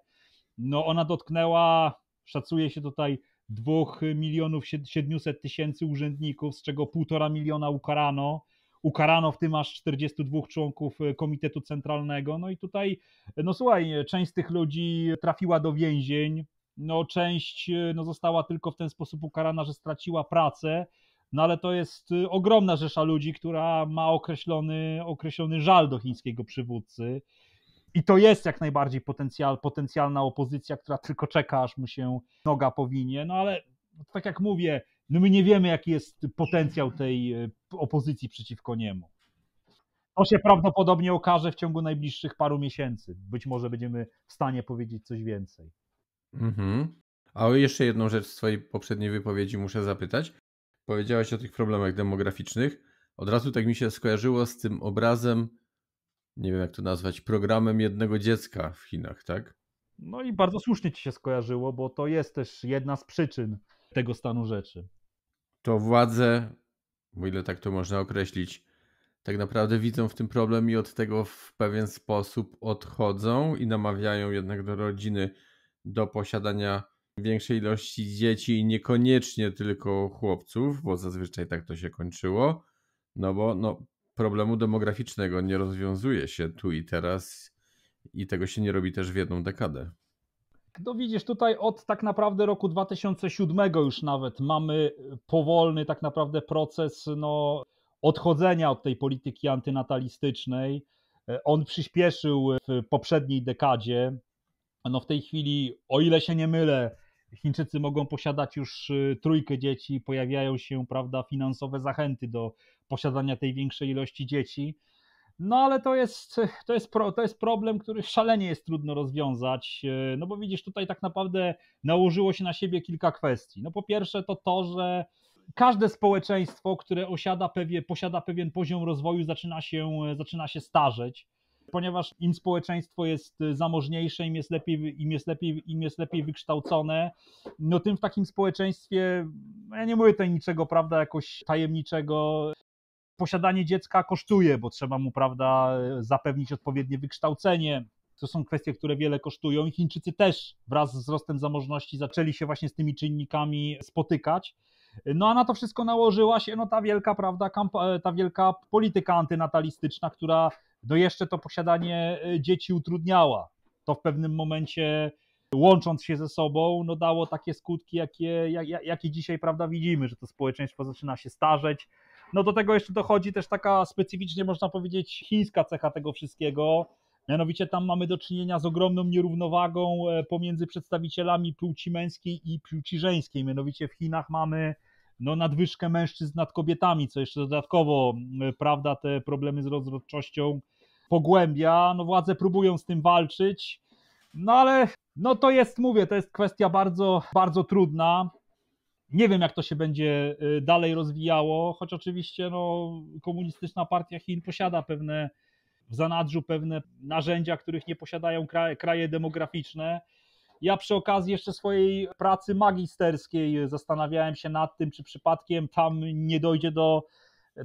No ona dotknęła, szacuje się tutaj 2 milionów 700 tysięcy urzędników, z czego 1,5 miliona ukarano. Ukarano w tym aż 42 członków e, Komitetu Centralnego. No i tutaj, e, no słuchaj, e, część z tych ludzi trafiła do więzień, no część no, została tylko w ten sposób ukarana, że straciła pracę. No ale to jest ogromna rzesza ludzi, która ma określony, określony żal do chińskiego przywódcy. I to jest jak najbardziej potencjal, potencjalna opozycja, która tylko czeka, aż mu się noga powinie. No ale tak jak mówię, no my nie wiemy, jaki jest potencjał tej e, opozycji przeciwko niemu. To się prawdopodobnie okaże w ciągu najbliższych paru miesięcy. Być może będziemy w stanie powiedzieć coś więcej. Mhm. A jeszcze jedną rzecz z Twojej poprzedniej wypowiedzi muszę zapytać. Powiedziałaś o tych problemach demograficznych. Od razu tak mi się skojarzyło z tym obrazem nie wiem jak to nazwać, programem jednego dziecka w Chinach, tak? No i bardzo słusznie ci się skojarzyło, bo to jest też jedna z przyczyn tego stanu rzeczy. To władze, o ile tak to można określić, tak naprawdę widzą w tym problem i od tego w pewien sposób odchodzą i namawiają jednak do rodziny do posiadania większej ilości dzieci i niekoniecznie tylko chłopców, bo zazwyczaj tak to się kończyło. No bo no, problemu demograficznego nie rozwiązuje się tu i teraz i tego się nie robi też w jedną dekadę. No widzisz, tutaj od tak naprawdę roku 2007 już nawet mamy powolny tak naprawdę proces no, odchodzenia od tej polityki antynatalistycznej. E, on przyspieszył w poprzedniej dekadzie. No w tej chwili, o ile się nie mylę, Chińczycy mogą posiadać już e, trójkę dzieci, pojawiają się prawda, finansowe zachęty do posiadania tej większej ilości dzieci. No ale to jest, to, jest pro, to jest problem, który szalenie jest trudno rozwiązać, e, no bo widzisz, tutaj tak naprawdę nałożyło się na siebie kilka kwestii. No po pierwsze to to, że każde społeczeństwo, które osiada pewien, posiada pewien poziom rozwoju, zaczyna się, zaczyna się starzeć, ponieważ im społeczeństwo jest zamożniejsze, im jest lepiej, im jest lepiej, im jest lepiej wykształcone, no tym w takim społeczeństwie, no ja nie mówię tutaj niczego, prawda, jakoś tajemniczego, posiadanie dziecka kosztuje, bo trzeba mu, prawda, zapewnić odpowiednie wykształcenie. To są kwestie, które wiele kosztują i Chińczycy też wraz z wzrostem zamożności zaczęli się właśnie z tymi czynnikami spotykać. No a na to wszystko nałożyła się no, ta wielka, prawda, e, ta wielka polityka antynatalistyczna, która no jeszcze to posiadanie e, dzieci utrudniała. To w pewnym momencie łącząc się ze sobą, no dało takie skutki, jakie, jakie dzisiaj prawda, widzimy, że to społeczeństwo zaczyna się starzeć, no do tego jeszcze dochodzi też taka specyficznie, można powiedzieć, chińska cecha tego wszystkiego. Mianowicie tam mamy do czynienia z ogromną nierównowagą e, pomiędzy przedstawicielami płci męskiej i płci żeńskiej. Mianowicie w Chinach mamy no, nadwyżkę mężczyzn nad kobietami, co jeszcze dodatkowo, prawda, te problemy z rozrodczością pogłębia. No, władze próbują z tym walczyć, no ale no, to jest, mówię, to jest kwestia bardzo, bardzo trudna. Nie wiem, jak to się będzie y, dalej rozwijało, choć oczywiście no, komunistyczna partia Chin posiada pewne w zanadrzu pewne narzędzia, których nie posiadają kraje, kraje demograficzne. Ja przy okazji jeszcze swojej pracy magisterskiej zastanawiałem się nad tym, czy przypadkiem tam nie dojdzie do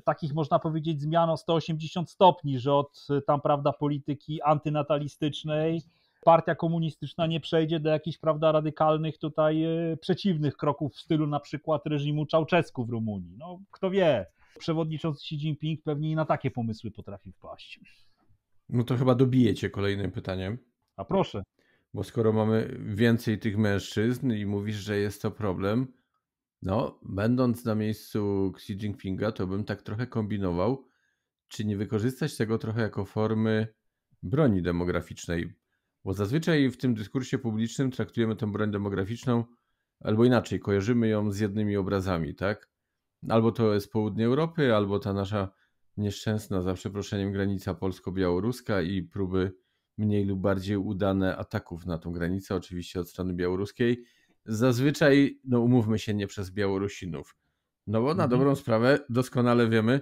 takich, można powiedzieć, zmian o 180 stopni, że od tam, prawda, polityki antynatalistycznej partia komunistyczna nie przejdzie do jakichś prawda, radykalnych tutaj e, przeciwnych kroków w stylu na przykład reżimu Czałczesku w Rumunii. No kto wie, przewodniczący Xi Jinping pewnie i na takie pomysły potrafi wpaść. No to chyba dobijecie kolejnym pytaniem. A proszę. Bo skoro mamy więcej tych mężczyzn i mówisz, że jest to problem, no, będąc na miejscu Xi Jinpinga, to bym tak trochę kombinował, czy nie wykorzystać tego trochę jako formy broni demograficznej, bo zazwyczaj w tym dyskursie publicznym traktujemy tę broń demograficzną albo inaczej, kojarzymy ją z jednymi obrazami, tak? Albo to jest południe Europy, albo ta nasza nieszczęsna, za przeproszeniem, granica polsko-białoruska i próby mniej lub bardziej udane ataków na tą granicę, oczywiście od strony białoruskiej. Zazwyczaj, no umówmy się, nie przez Białorusinów. No bo na mhm. dobrą sprawę doskonale wiemy,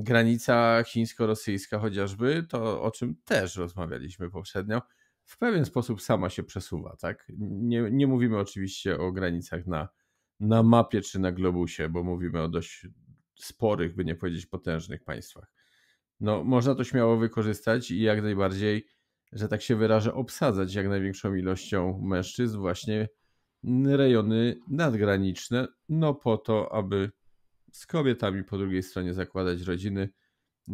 granica chińsko-rosyjska chociażby, to o czym też rozmawialiśmy poprzednio, w pewien sposób sama się przesuwa, tak? Nie, nie mówimy oczywiście o granicach na, na mapie czy na globusie, bo mówimy o dość sporych, by nie powiedzieć potężnych państwach. No, można to śmiało wykorzystać i jak najbardziej, że tak się wyrażę, obsadzać jak największą ilością mężczyzn właśnie rejony nadgraniczne, no po to, aby z kobietami po drugiej stronie zakładać rodziny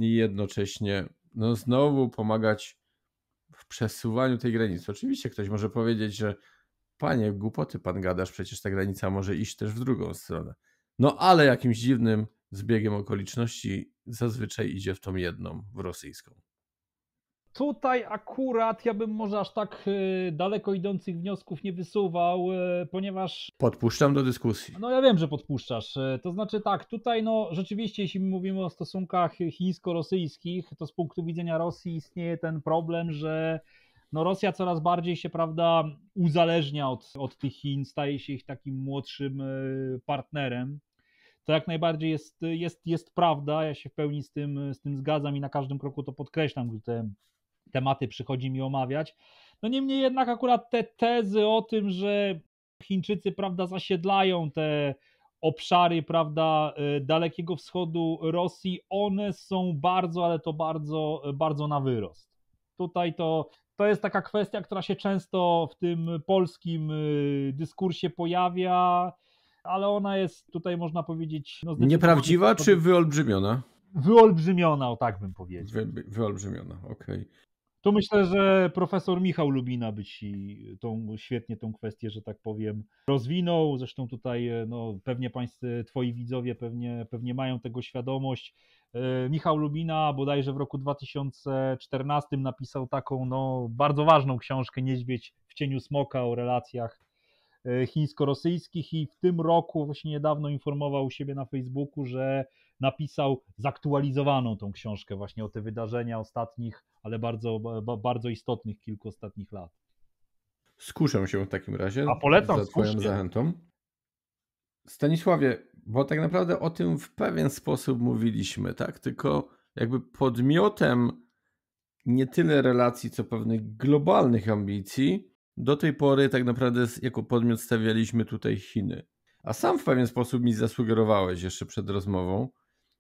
i jednocześnie no, znowu pomagać w przesuwaniu tej granicy. Oczywiście ktoś może powiedzieć, że panie, głupoty pan gadasz, przecież ta granica może iść też w drugą stronę. No ale jakimś dziwnym zbiegiem okoliczności zazwyczaj idzie w tą jedną, w rosyjską. Tutaj akurat ja bym może aż tak e, daleko idących wniosków nie wysuwał, e, ponieważ. Podpuszczam do dyskusji. No ja wiem, że podpuszczasz. E, to znaczy tak, tutaj no rzeczywiście, jeśli mówimy o stosunkach chińsko-rosyjskich, to z punktu widzenia Rosji istnieje ten problem, że no Rosja coraz bardziej się, prawda, uzależnia od, od tych Chin, staje się ich takim młodszym partnerem. To jak najbardziej jest, jest, jest prawda, ja się w pełni z tym, z tym zgadzam i na każdym kroku to podkreślam, gdy te tematy przychodzi mi omawiać. No niemniej jednak akurat te tezy o tym, że Chińczycy, prawda, zasiedlają te obszary, prawda, y, Dalekiego Wschodu, Rosji, one są bardzo, ale to bardzo, y, bardzo na wyrost. Tutaj to, to jest taka kwestia, która się często w tym polskim y, dyskursie pojawia, ale ona jest tutaj, można powiedzieć... No Nieprawdziwa czy wyolbrzymiona? Wyolbrzymiona, o tak bym powiedział. Wy, wyolbrzymiona, okej. Okay. Tu myślę, że profesor Michał Lubina by ci tą, świetnie tą kwestię, że tak powiem, rozwinął. Zresztą tutaj e, no, pewnie państwo, twoi widzowie pewnie, pewnie mają tego świadomość. E, Michał Lubina bodajże w roku 2014 napisał taką no, bardzo ważną książkę Niedźwiedź w cieniu smoka o relacjach e, chińsko-rosyjskich i w tym roku właśnie niedawno informował siebie na Facebooku, że napisał zaktualizowaną tą książkę właśnie o te wydarzenia ostatnich, ale bardzo, bardzo istotnych kilku ostatnich lat. Skuszę się w takim razie. A polecam za twoją zachętą. Stanisławie, bo tak naprawdę o tym w pewien sposób mówiliśmy, tak? Tylko jakby podmiotem nie tyle relacji, co pewnych globalnych ambicji, do tej pory tak naprawdę jako podmiot stawialiśmy tutaj Chiny. A sam w pewien sposób mi zasugerowałeś jeszcze przed rozmową,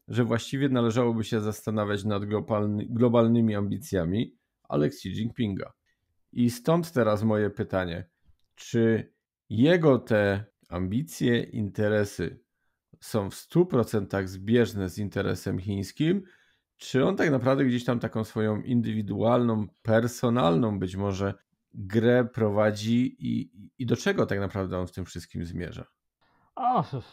że właściwie należałoby się zastanawiać nad globalny, globalnymi ambicjami Alexi Jinpinga. I stąd teraz moje pytanie: czy jego te ambicje, interesy są w 100% zbieżne z interesem chińskim? Czy on tak naprawdę gdzieś tam taką swoją indywidualną, personalną być może grę prowadzi i, i do czego tak naprawdę on w tym wszystkim zmierza?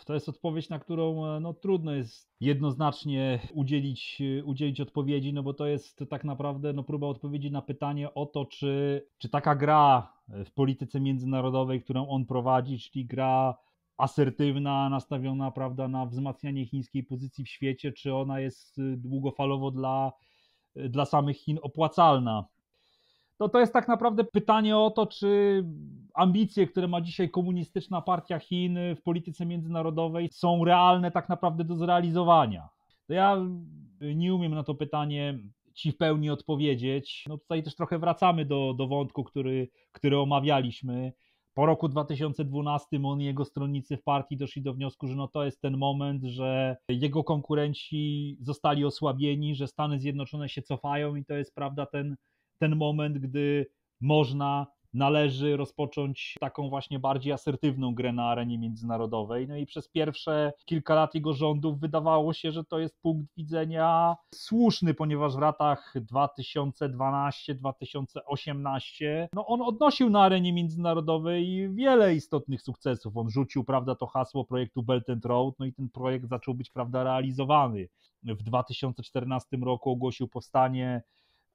to jest odpowiedź, na którą e, no, trudno jest jednoznacznie udzielić, e, udzielić odpowiedzi, no bo to jest tak naprawdę no, próba odpowiedzi na pytanie o to, czy, czy taka gra e, w polityce międzynarodowej, którą on prowadzi, czyli gra asertywna, nastawiona prawda, na wzmacnianie chińskiej pozycji w świecie, czy ona jest długofalowo dla, dla samych Chin opłacalna to to jest tak naprawdę pytanie o to, czy ambicje, które ma dzisiaj komunistyczna partia Chin w polityce międzynarodowej są realne tak naprawdę do zrealizowania. To ja nie umiem na to pytanie ci w pełni odpowiedzieć. No tutaj też trochę wracamy do, do wątku, który, który omawialiśmy. Po roku 2012 on i jego stronnicy w partii doszli do wniosku, że no to jest ten moment, że jego konkurenci zostali osłabieni, że Stany Zjednoczone się cofają i to jest prawda ten ten moment, gdy można, należy rozpocząć taką właśnie bardziej asertywną grę na arenie międzynarodowej. No i przez pierwsze kilka lat jego rządów wydawało się, że to jest punkt widzenia słuszny, ponieważ w latach 2012-2018 no on odnosił na arenie międzynarodowej wiele istotnych sukcesów. On rzucił, prawda, to hasło projektu Belt and Road, no i ten projekt zaczął być, prawda, realizowany. W 2014 roku ogłosił powstanie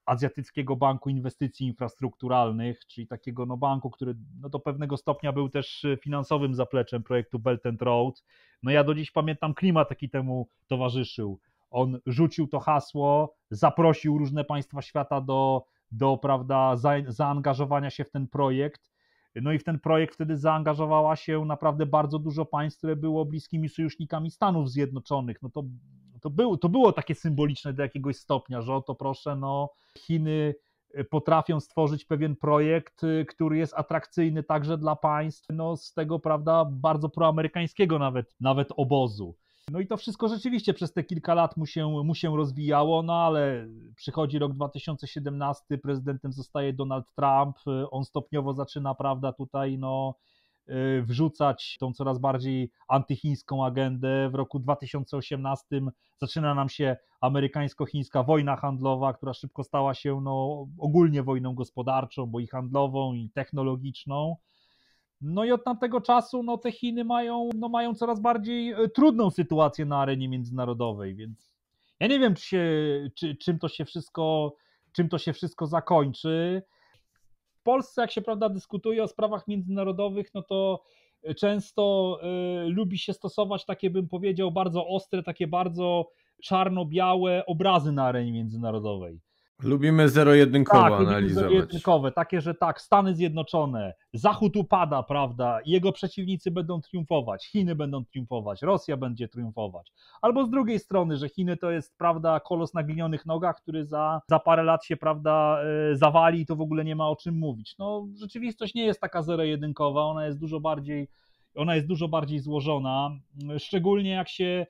Azjatyckiego Banku Inwestycji Infrastrukturalnych, czyli takiego no, banku, który no, do pewnego stopnia był też y, finansowym zapleczem projektu Belt and Road. No ja do dziś pamiętam klimat, jaki temu towarzyszył. On rzucił to hasło, zaprosił różne państwa świata do, do prawda, za, zaangażowania się w ten projekt. No i w ten projekt wtedy zaangażowała się naprawdę bardzo dużo państw, które było bliskimi sojusznikami Stanów Zjednoczonych. No to no to, był, to było takie symboliczne do jakiegoś stopnia, że oto proszę, no Chiny e, potrafią stworzyć pewien projekt, e, który jest atrakcyjny także dla państw, no z tego, prawda, bardzo proamerykańskiego nawet, nawet obozu. No i to wszystko rzeczywiście przez te kilka lat mu się, mu się rozwijało, no ale przychodzi rok 2017, prezydentem zostaje Donald Trump, e, on stopniowo zaczyna, prawda, tutaj no Y, wrzucać tą coraz bardziej antychińską agendę. W roku 2018 zaczyna nam się amerykańsko-chińska wojna handlowa, która szybko stała się no, ogólnie wojną gospodarczą, bo i handlową, i technologiczną. No i od tamtego czasu no, te Chiny mają, no, mają coraz bardziej y, trudną sytuację na arenie międzynarodowej, więc ja nie wiem, czy się, czy, czym to się wszystko, czym to się wszystko zakończy. W Polsce, jak się prawda dyskutuje o sprawach międzynarodowych, no to e, często y, lubi się stosować takie, bym powiedział, bardzo ostre, takie bardzo czarno-białe obrazy na arenie międzynarodowej. Lubimy zero-jedynkowe tak, analizować. Zero-jedynkowe, takie, że tak, Stany Zjednoczone, Zachód upada, prawda, jego przeciwnicy będą triumfować, Chiny będą triumfować, Rosja będzie triumfować. Albo z drugiej strony, że Chiny to jest, prawda, kolos na glinionych nogach, który za, za parę lat się, prawda, e, zawali i to w ogóle nie ma o czym mówić. No, rzeczywistość nie jest taka zero-jedynkowa, ona jest dużo bardziej, ona jest dużo bardziej złożona, szczególnie jak się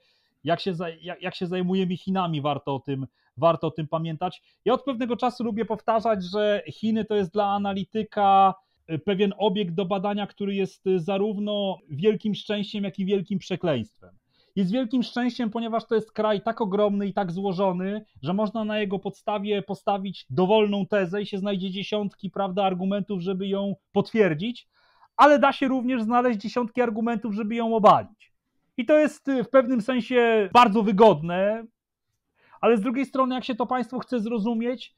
jak się, jak, jak się zajmujemy Chinami, warto o, tym, warto o tym pamiętać. Ja od pewnego czasu lubię powtarzać, że Chiny to jest dla analityka y, pewien obiekt do badania, który jest y, zarówno wielkim szczęściem, jak i wielkim przekleństwem. Jest wielkim szczęściem, ponieważ to jest kraj tak ogromny i tak złożony, że można na jego podstawie postawić dowolną tezę i się znajdzie dziesiątki prawda, argumentów, żeby ją potwierdzić, ale da się również znaleźć dziesiątki argumentów, żeby ją obalić. I to jest y, w pewnym sensie bardzo wygodne, ale z drugiej strony, jak się to państwo chce zrozumieć,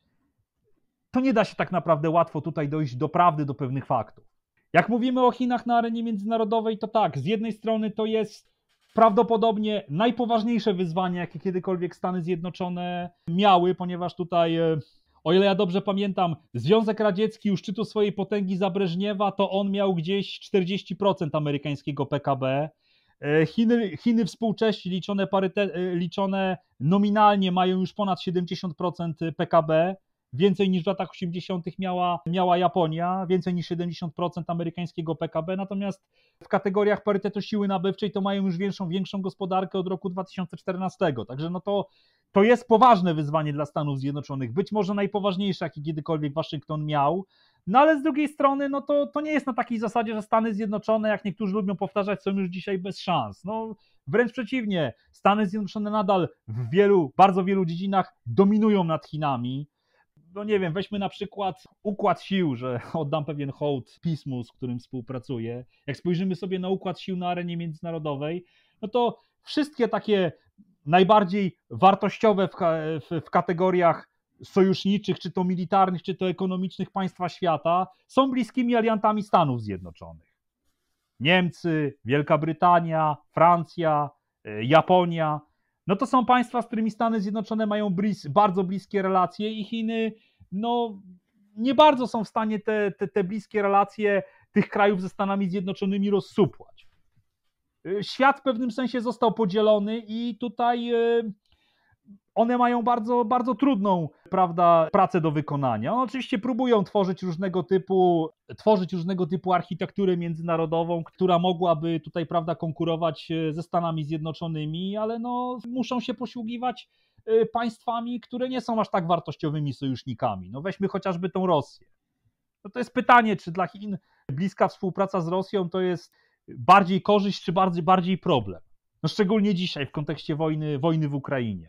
to nie da się tak naprawdę łatwo tutaj dojść do prawdy, do pewnych faktów. Jak mówimy o Chinach na arenie międzynarodowej, to tak, z jednej strony to jest prawdopodobnie najpoważniejsze wyzwanie, jakie kiedykolwiek Stany Zjednoczone miały, ponieważ tutaj, e, o ile ja dobrze pamiętam, Związek Radziecki u szczytu swojej potęgi Zabreżniewa, to on miał gdzieś 40% amerykańskiego PKB. E, Chiny, Chiny współcześnie liczone, e, liczone nominalnie mają już ponad 70% PKB, więcej niż w latach 80. Miała, miała Japonia, więcej niż 70% amerykańskiego PKB, natomiast w kategoriach parytetu siły nabywczej to mają już większą, większą gospodarkę od roku 2014, także no to to jest poważne wyzwanie dla Stanów Zjednoczonych, być może najpoważniejsze, jakie kiedykolwiek Waszyngton miał. No ale z drugiej strony, no to, to nie jest na takiej zasadzie, że Stany Zjednoczone, jak niektórzy lubią powtarzać, są już dzisiaj bez szans. No wręcz przeciwnie, Stany Zjednoczone nadal w wielu, bardzo wielu dziedzinach dominują nad Chinami. No nie wiem, weźmy na przykład układ sił, że oddam pewien hołd pismu, z którym współpracuję. Jak spojrzymy sobie na układ sił na arenie międzynarodowej, no to wszystkie takie najbardziej wartościowe w, w, w kategoriach sojuszniczych, czy to militarnych, czy to ekonomicznych państwa świata, są bliskimi aliantami Stanów Zjednoczonych. Niemcy, Wielka Brytania, Francja, e, Japonia. No to są państwa, z którymi Stany Zjednoczone mają blis, bardzo bliskie relacje i Chiny no, nie bardzo są w stanie te, te, te bliskie relacje tych krajów ze Stanami Zjednoczonymi rozsupłać. E, świat w pewnym sensie został podzielony i tutaj e, one mają bardzo, bardzo trudną prawda, pracę do wykonania. One oczywiście próbują tworzyć różnego typu, tworzyć różnego typu architekturę międzynarodową, która mogłaby tutaj prawda, konkurować e, ze Stanami Zjednoczonymi, ale no, muszą się posługiwać e, państwami, które nie są aż tak wartościowymi sojusznikami. No weźmy chociażby tą Rosję. No to jest pytanie, czy dla Chin bliska współpraca z Rosją to jest bardziej korzyść, czy bardziej, bardziej problem. No szczególnie dzisiaj w kontekście wojny, wojny w Ukrainie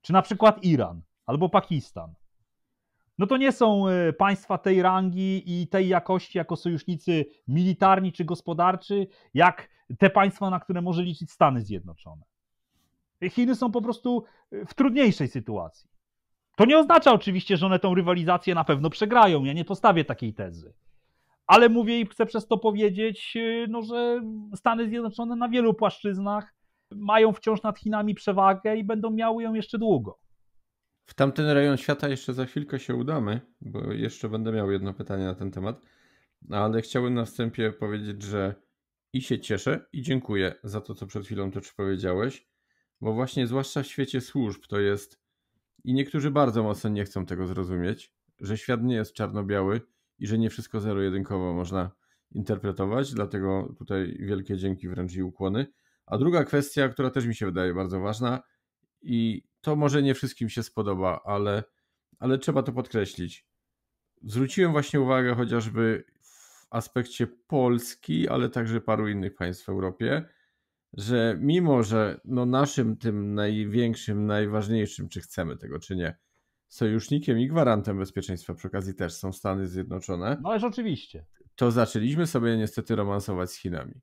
czy na przykład Iran albo Pakistan, no to nie są e, państwa tej rangi i tej jakości jako sojusznicy militarni czy gospodarczy, jak te państwa, na które może liczyć Stany Zjednoczone. Chiny są po prostu e, w trudniejszej sytuacji. To nie oznacza oczywiście, że one tą rywalizację na pewno przegrają. Ja nie postawię takiej tezy. Ale mówię i chcę przez to powiedzieć, e, no, że Stany Zjednoczone na wielu płaszczyznach mają wciąż nad Chinami przewagę i będą miały ją jeszcze długo. W tamten rejon świata jeszcze za chwilkę się udamy, bo jeszcze będę miał jedno pytanie na ten temat, ale chciałem na wstępie powiedzieć, że i się cieszę i dziękuję za to, co przed chwilą też powiedziałeś, bo właśnie zwłaszcza w świecie służb to jest i niektórzy bardzo mocno nie chcą tego zrozumieć, że świat nie jest czarno-biały i że nie wszystko zero-jedynkowo można interpretować, dlatego tutaj wielkie dzięki wręcz i ukłony. A druga kwestia, która też mi się wydaje bardzo ważna i to może nie wszystkim się spodoba, ale, ale trzeba to podkreślić. Zwróciłem właśnie uwagę chociażby w aspekcie Polski, ale także paru innych państw w Europie, że mimo, że no naszym tym największym, najważniejszym, czy chcemy tego, czy nie, sojusznikiem i gwarantem bezpieczeństwa przy okazji też są Stany Zjednoczone. No ależ oczywiście. To zaczęliśmy sobie niestety romansować z Chinami.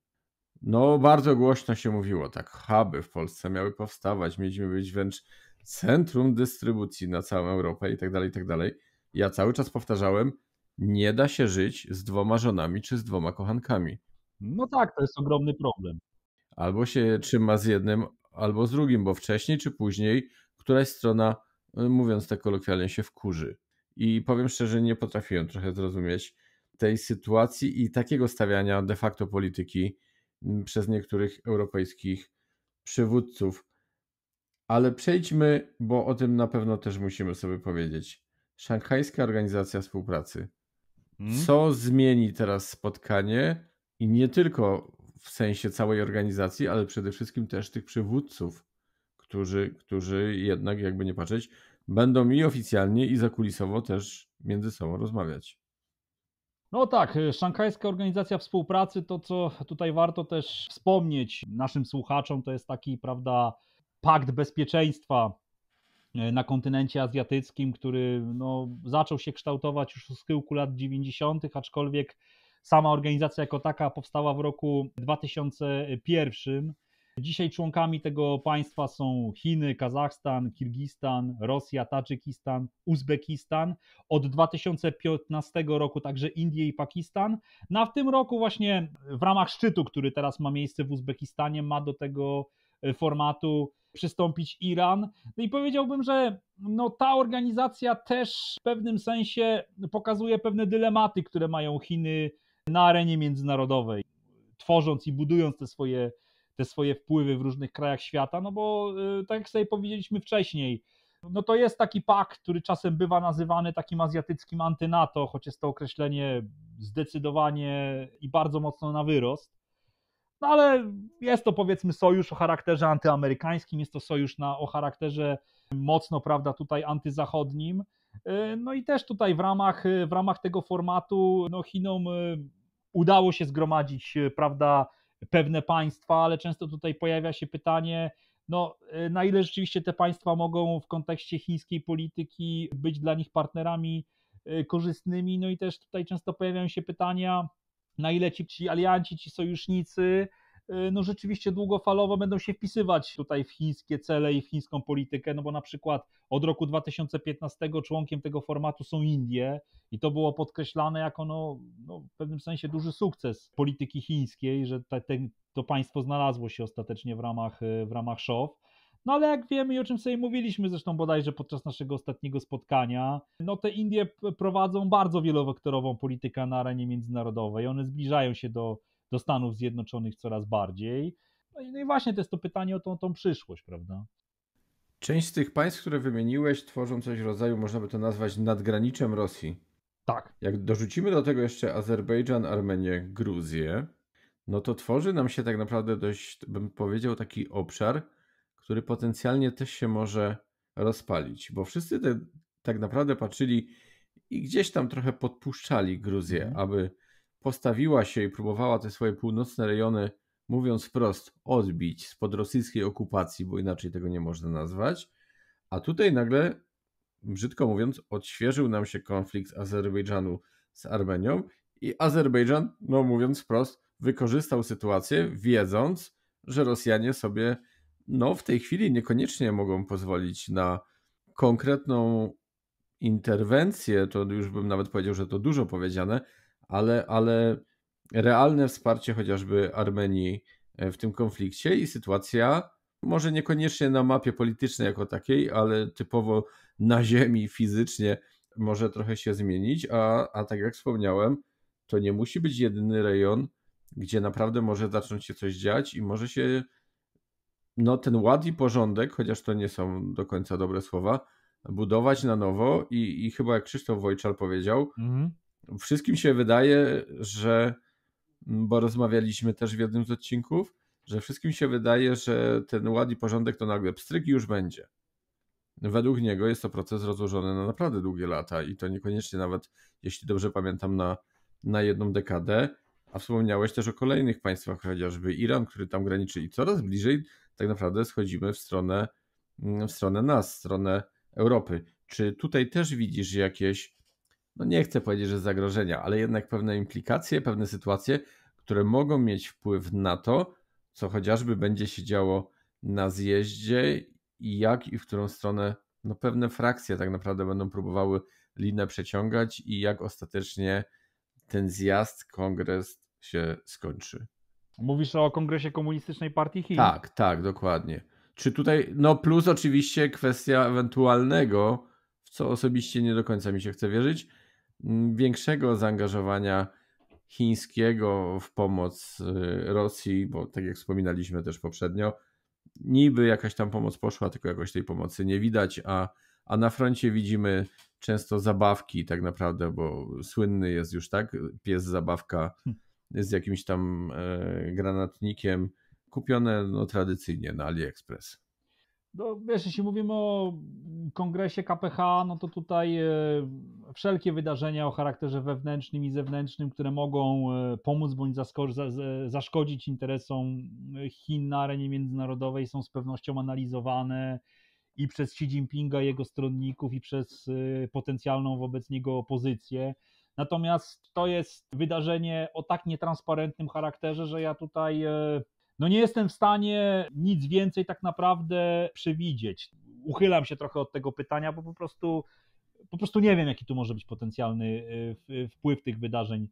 No, bardzo głośno się mówiło, tak. Huby w Polsce miały powstawać, mieliśmy być wręcz centrum dystrybucji na całą Europę i tak dalej, i tak dalej. Ja cały czas powtarzałem, nie da się żyć z dwoma żonami czy z dwoma kochankami. No tak, to jest ogromny problem. Albo się trzyma z jednym, albo z drugim, bo wcześniej czy później któraś strona, y, mówiąc tak kolokwialnie, się wkurzy. I powiem szczerze, nie potrafiłem trochę zrozumieć tej sytuacji i takiego stawiania de facto polityki przez niektórych europejskich przywódców. Ale przejdźmy, bo o tym na pewno też musimy sobie powiedzieć. Szanghajska Organizacja Współpracy. Hmm? Co zmieni teraz spotkanie i nie tylko w sensie całej organizacji, ale przede wszystkim też tych przywódców, którzy, którzy jednak, jakby nie patrzeć, będą i oficjalnie, i zakulisowo też między sobą rozmawiać. No tak, y, Szanghajska Organizacja Współpracy, to co tutaj warto też wspomnieć naszym słuchaczom, to jest taki, prawda, pakt bezpieczeństwa y, na kontynencie azjatyckim, który no, zaczął się kształtować już z tyłku lat 90., aczkolwiek sama organizacja jako taka powstała w roku 2001 Dzisiaj członkami tego państwa są Chiny, Kazachstan, Kirgistan, Rosja, Tadżykistan, Uzbekistan. Od 2015 roku także Indie i Pakistan. No w tym roku właśnie w ramach szczytu, który teraz ma miejsce w Uzbekistanie, ma do tego e, formatu przystąpić Iran. No i powiedziałbym, że no, ta organizacja też w pewnym sensie pokazuje pewne dylematy, które mają Chiny na arenie międzynarodowej, tworząc i budując te swoje te swoje wpływy w różnych krajach świata, no bo y, tak jak sobie powiedzieliśmy wcześniej, no to jest taki pakt, który czasem bywa nazywany takim azjatyckim antynato, choć jest to określenie zdecydowanie i bardzo mocno na wyrost. No ale jest to powiedzmy sojusz o charakterze antyamerykańskim, jest to sojusz na, o charakterze mocno, prawda, tutaj antyzachodnim. Y, no i też tutaj w ramach, w ramach tego formatu no Chinom y, udało się zgromadzić, prawda, pewne państwa, ale często tutaj pojawia się pytanie, no, y, na ile rzeczywiście te państwa mogą w kontekście chińskiej polityki być dla nich partnerami y, korzystnymi, no i też tutaj często pojawiają się pytania, na ile ci, ci alianci, ci sojusznicy Y, no rzeczywiście długofalowo będą się wpisywać tutaj w chińskie cele i w chińską politykę, no bo na przykład od roku 2015 członkiem tego formatu są Indie i to było podkreślane jako no, no w pewnym sensie duży sukces polityki chińskiej, że te, te, to państwo znalazło się ostatecznie w ramach, y, w ramach SZOW. No ale jak wiemy i o czym sobie mówiliśmy zresztą bodajże podczas naszego ostatniego spotkania, no te Indie prowadzą bardzo wielowektorową politykę na arenie międzynarodowej. One zbliżają się do do Stanów Zjednoczonych coraz bardziej. No i, no i właśnie to jest to pytanie o tą, tą przyszłość, prawda? Część z tych państw, które wymieniłeś, tworzą coś w rodzaju, można by to nazwać, nadgraniczem Rosji. Tak. Jak dorzucimy do tego jeszcze Azerbejdżan, Armenię, Gruzję, no to tworzy nam się tak naprawdę dość, bym powiedział, taki obszar, który potencjalnie też się może rozpalić, bo wszyscy te, tak naprawdę patrzyli i gdzieś tam trochę podpuszczali Gruzję, mhm. aby postawiła się i próbowała te swoje północne rejony, mówiąc wprost, odbić spod rosyjskiej okupacji, bo inaczej tego nie można nazwać. A tutaj nagle, brzydko mówiąc, odświeżył nam się konflikt Azerbejdżanu z Armenią i Azerbejdżan, no mówiąc wprost, wykorzystał sytuację, wiedząc, że Rosjanie sobie no, w tej chwili niekoniecznie mogą pozwolić na konkretną interwencję, to już bym nawet powiedział, że to dużo powiedziane, ale, ale realne wsparcie chociażby Armenii e, w tym konflikcie i sytuacja może niekoniecznie na mapie politycznej jako takiej, ale typowo na ziemi fizycznie może trochę się zmienić, a, a tak jak wspomniałem, to nie musi być jedyny rejon, gdzie naprawdę może zacząć się coś dziać i może się no, ten ład i porządek, chociaż to nie są do końca dobre słowa, budować na nowo i, i chyba jak Krzysztof Wojczal powiedział, mhm wszystkim się wydaje, że, mm, bo rozmawialiśmy też w jednym z odcinków, że wszystkim się wydaje, że ten ład i porządek to nagle pstryk i już będzie. Według niego jest to proces rozłożony na naprawdę długie lata i to niekoniecznie nawet, jeśli dobrze pamiętam, na, na jedną dekadę. A wspomniałeś też o kolejnych państwach, chociażby Iran, który tam graniczy i coraz bliżej tak naprawdę schodzimy w stronę, mm, w stronę nas, w stronę Europy. Czy tutaj też widzisz jakieś no nie chcę powiedzieć, że zagrożenia, ale jednak pewne implikacje, pewne sytuacje, które mogą mieć wpływ na to, co chociażby będzie się działo na zjeździe i jak i w którą stronę no pewne frakcje tak naprawdę będą próbowały linę przeciągać i jak ostatecznie ten zjazd, kongres się skończy. Mówisz o kongresie komunistycznej partii Chin. Tak, tak, dokładnie. Czy tutaj, no plus oczywiście kwestia ewentualnego, w co osobiście nie do końca mi się chce wierzyć, większego zaangażowania chińskiego w pomoc y, Rosji, bo tak jak wspominaliśmy też poprzednio, niby jakaś tam pomoc poszła, tylko jakoś tej pomocy nie widać, a, a na froncie widzimy często zabawki tak naprawdę, bo słynny jest już tak pies zabawka hmm. z jakimś tam e, granatnikiem, kupione no, tradycyjnie na AliExpress. No, wiesz, jeśli mówimy o kongresie KPH, no to tutaj e, wszelkie wydarzenia o charakterze wewnętrznym i zewnętrznym, które mogą e, pomóc bądź zaszkodzić interesom e, Chin na arenie międzynarodowej, są z pewnością analizowane i przez Xi Jinpinga, jego stronników, i przez potencjalną wobec niego opozycję. Natomiast to jest wydarzenie o tak nietransparentnym charakterze, że ja tutaj no nie jestem w stanie nic więcej tak naprawdę przewidzieć. Uchylam się trochę od tego pytania, bo po prostu, po prostu nie wiem, jaki tu może być potencjalny e, wpływ tych wydarzeń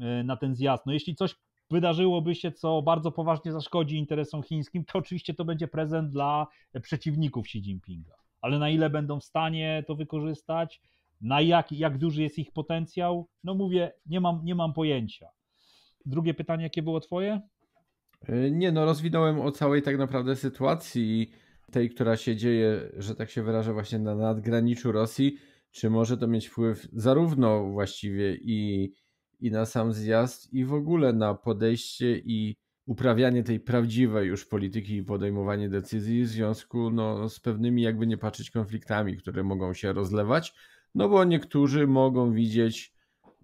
e, na ten zjazd. No jeśli coś wydarzyłoby się, co bardzo poważnie zaszkodzi interesom chińskim, to oczywiście to będzie prezent dla przeciwników Xi Jinpinga. Ale na ile będą w stanie to wykorzystać, na jak, jak duży jest ich potencjał, no mówię, nie mam, nie mam pojęcia. Drugie pytanie, jakie było Twoje? E, nie, no rozwinąłem o całej tak naprawdę sytuacji tej, która się dzieje, że tak się wyrażę, właśnie na nadgraniczu Rosji, czy może to mieć wpływ zarówno właściwie i, i na sam zjazd, i w ogóle na podejście i uprawianie tej prawdziwej już polityki i podejmowanie decyzji w związku no, z pewnymi, jakby nie patrzeć, konfliktami, które mogą się rozlewać, no bo niektórzy mogą widzieć,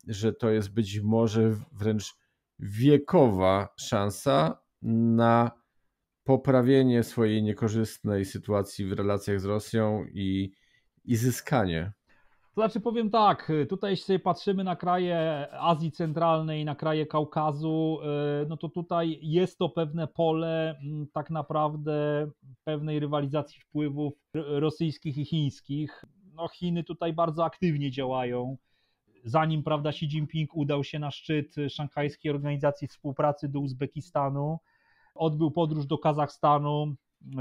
że to jest być może wręcz wiekowa szansa na poprawienie swojej niekorzystnej sytuacji w relacjach z Rosją i, i zyskanie. Znaczy powiem tak, tutaj jeśli patrzymy na kraje Azji Centralnej, na kraje Kaukazu, y, no to tutaj jest to pewne pole mm, tak naprawdę pewnej rywalizacji wpływów rosyjskich i chińskich. No Chiny tutaj bardzo aktywnie działają. Zanim prawda Xi Jinping udał się na szczyt Szanghajskiej Organizacji Współpracy do Uzbekistanu, Odbył podróż do Kazachstanu,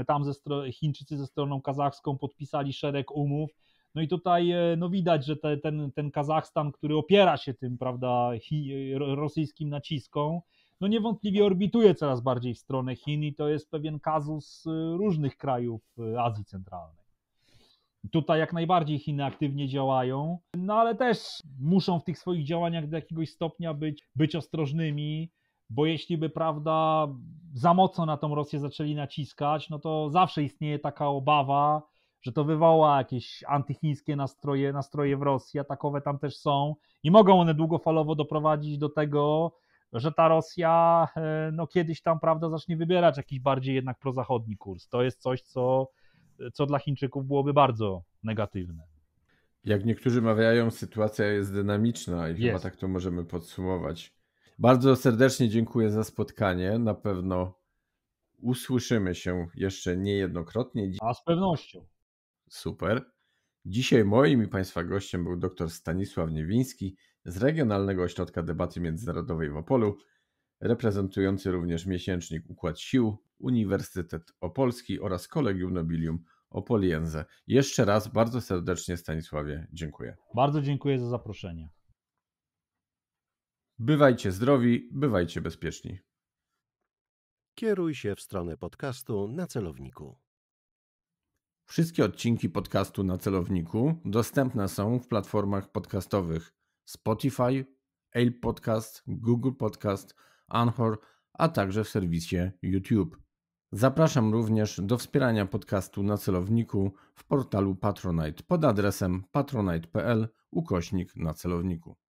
tam ze Chińczycy ze stroną kazachską podpisali szereg umów. No i tutaj e, no widać, że te, ten, ten Kazachstan, który opiera się tym prawda, rosyjskim naciskom, no niewątpliwie orbituje coraz bardziej w stronę Chin i to jest pewien kazus e, różnych krajów e, Azji Centralnej. Tutaj jak najbardziej Chiny aktywnie działają, no ale też muszą w tych swoich działaniach do jakiegoś stopnia być, być ostrożnymi, bo jeśli by, prawda, za mocno na tą Rosję zaczęli naciskać, no to zawsze istnieje taka obawa, że to wywoła jakieś antychińskie nastroje, nastroje w Rosji, a takowe tam też są i mogą one długofalowo doprowadzić do tego, że ta Rosja e, no kiedyś tam, prawda, zacznie wybierać jakiś bardziej jednak prozachodni kurs. To jest coś, co, co dla Chińczyków byłoby bardzo negatywne. Jak niektórzy mawiają, sytuacja jest dynamiczna i jest. chyba tak to możemy podsumować. Bardzo serdecznie dziękuję za spotkanie. Na pewno usłyszymy się jeszcze niejednokrotnie. A z pewnością. Super. Dzisiaj moim i Państwa gościem był dr Stanisław Niewiński z Regionalnego Ośrodka Debaty Międzynarodowej w Opolu, reprezentujący również miesięcznik Układ Sił, Uniwersytet Opolski oraz Kolegium Nobilium Opoliense. Jeszcze raz bardzo serdecznie Stanisławie dziękuję. Bardzo dziękuję za zaproszenie. Bywajcie zdrowi, bywajcie bezpieczni. Kieruj się w stronę podcastu na celowniku. Wszystkie odcinki podcastu na celowniku dostępne są w platformach podcastowych Spotify, Ale Podcast, Google Podcast, Anchor, a także w serwisie YouTube. Zapraszam również do wspierania podcastu na celowniku w portalu Patronite pod adresem patronite.pl ukośnik na celowniku.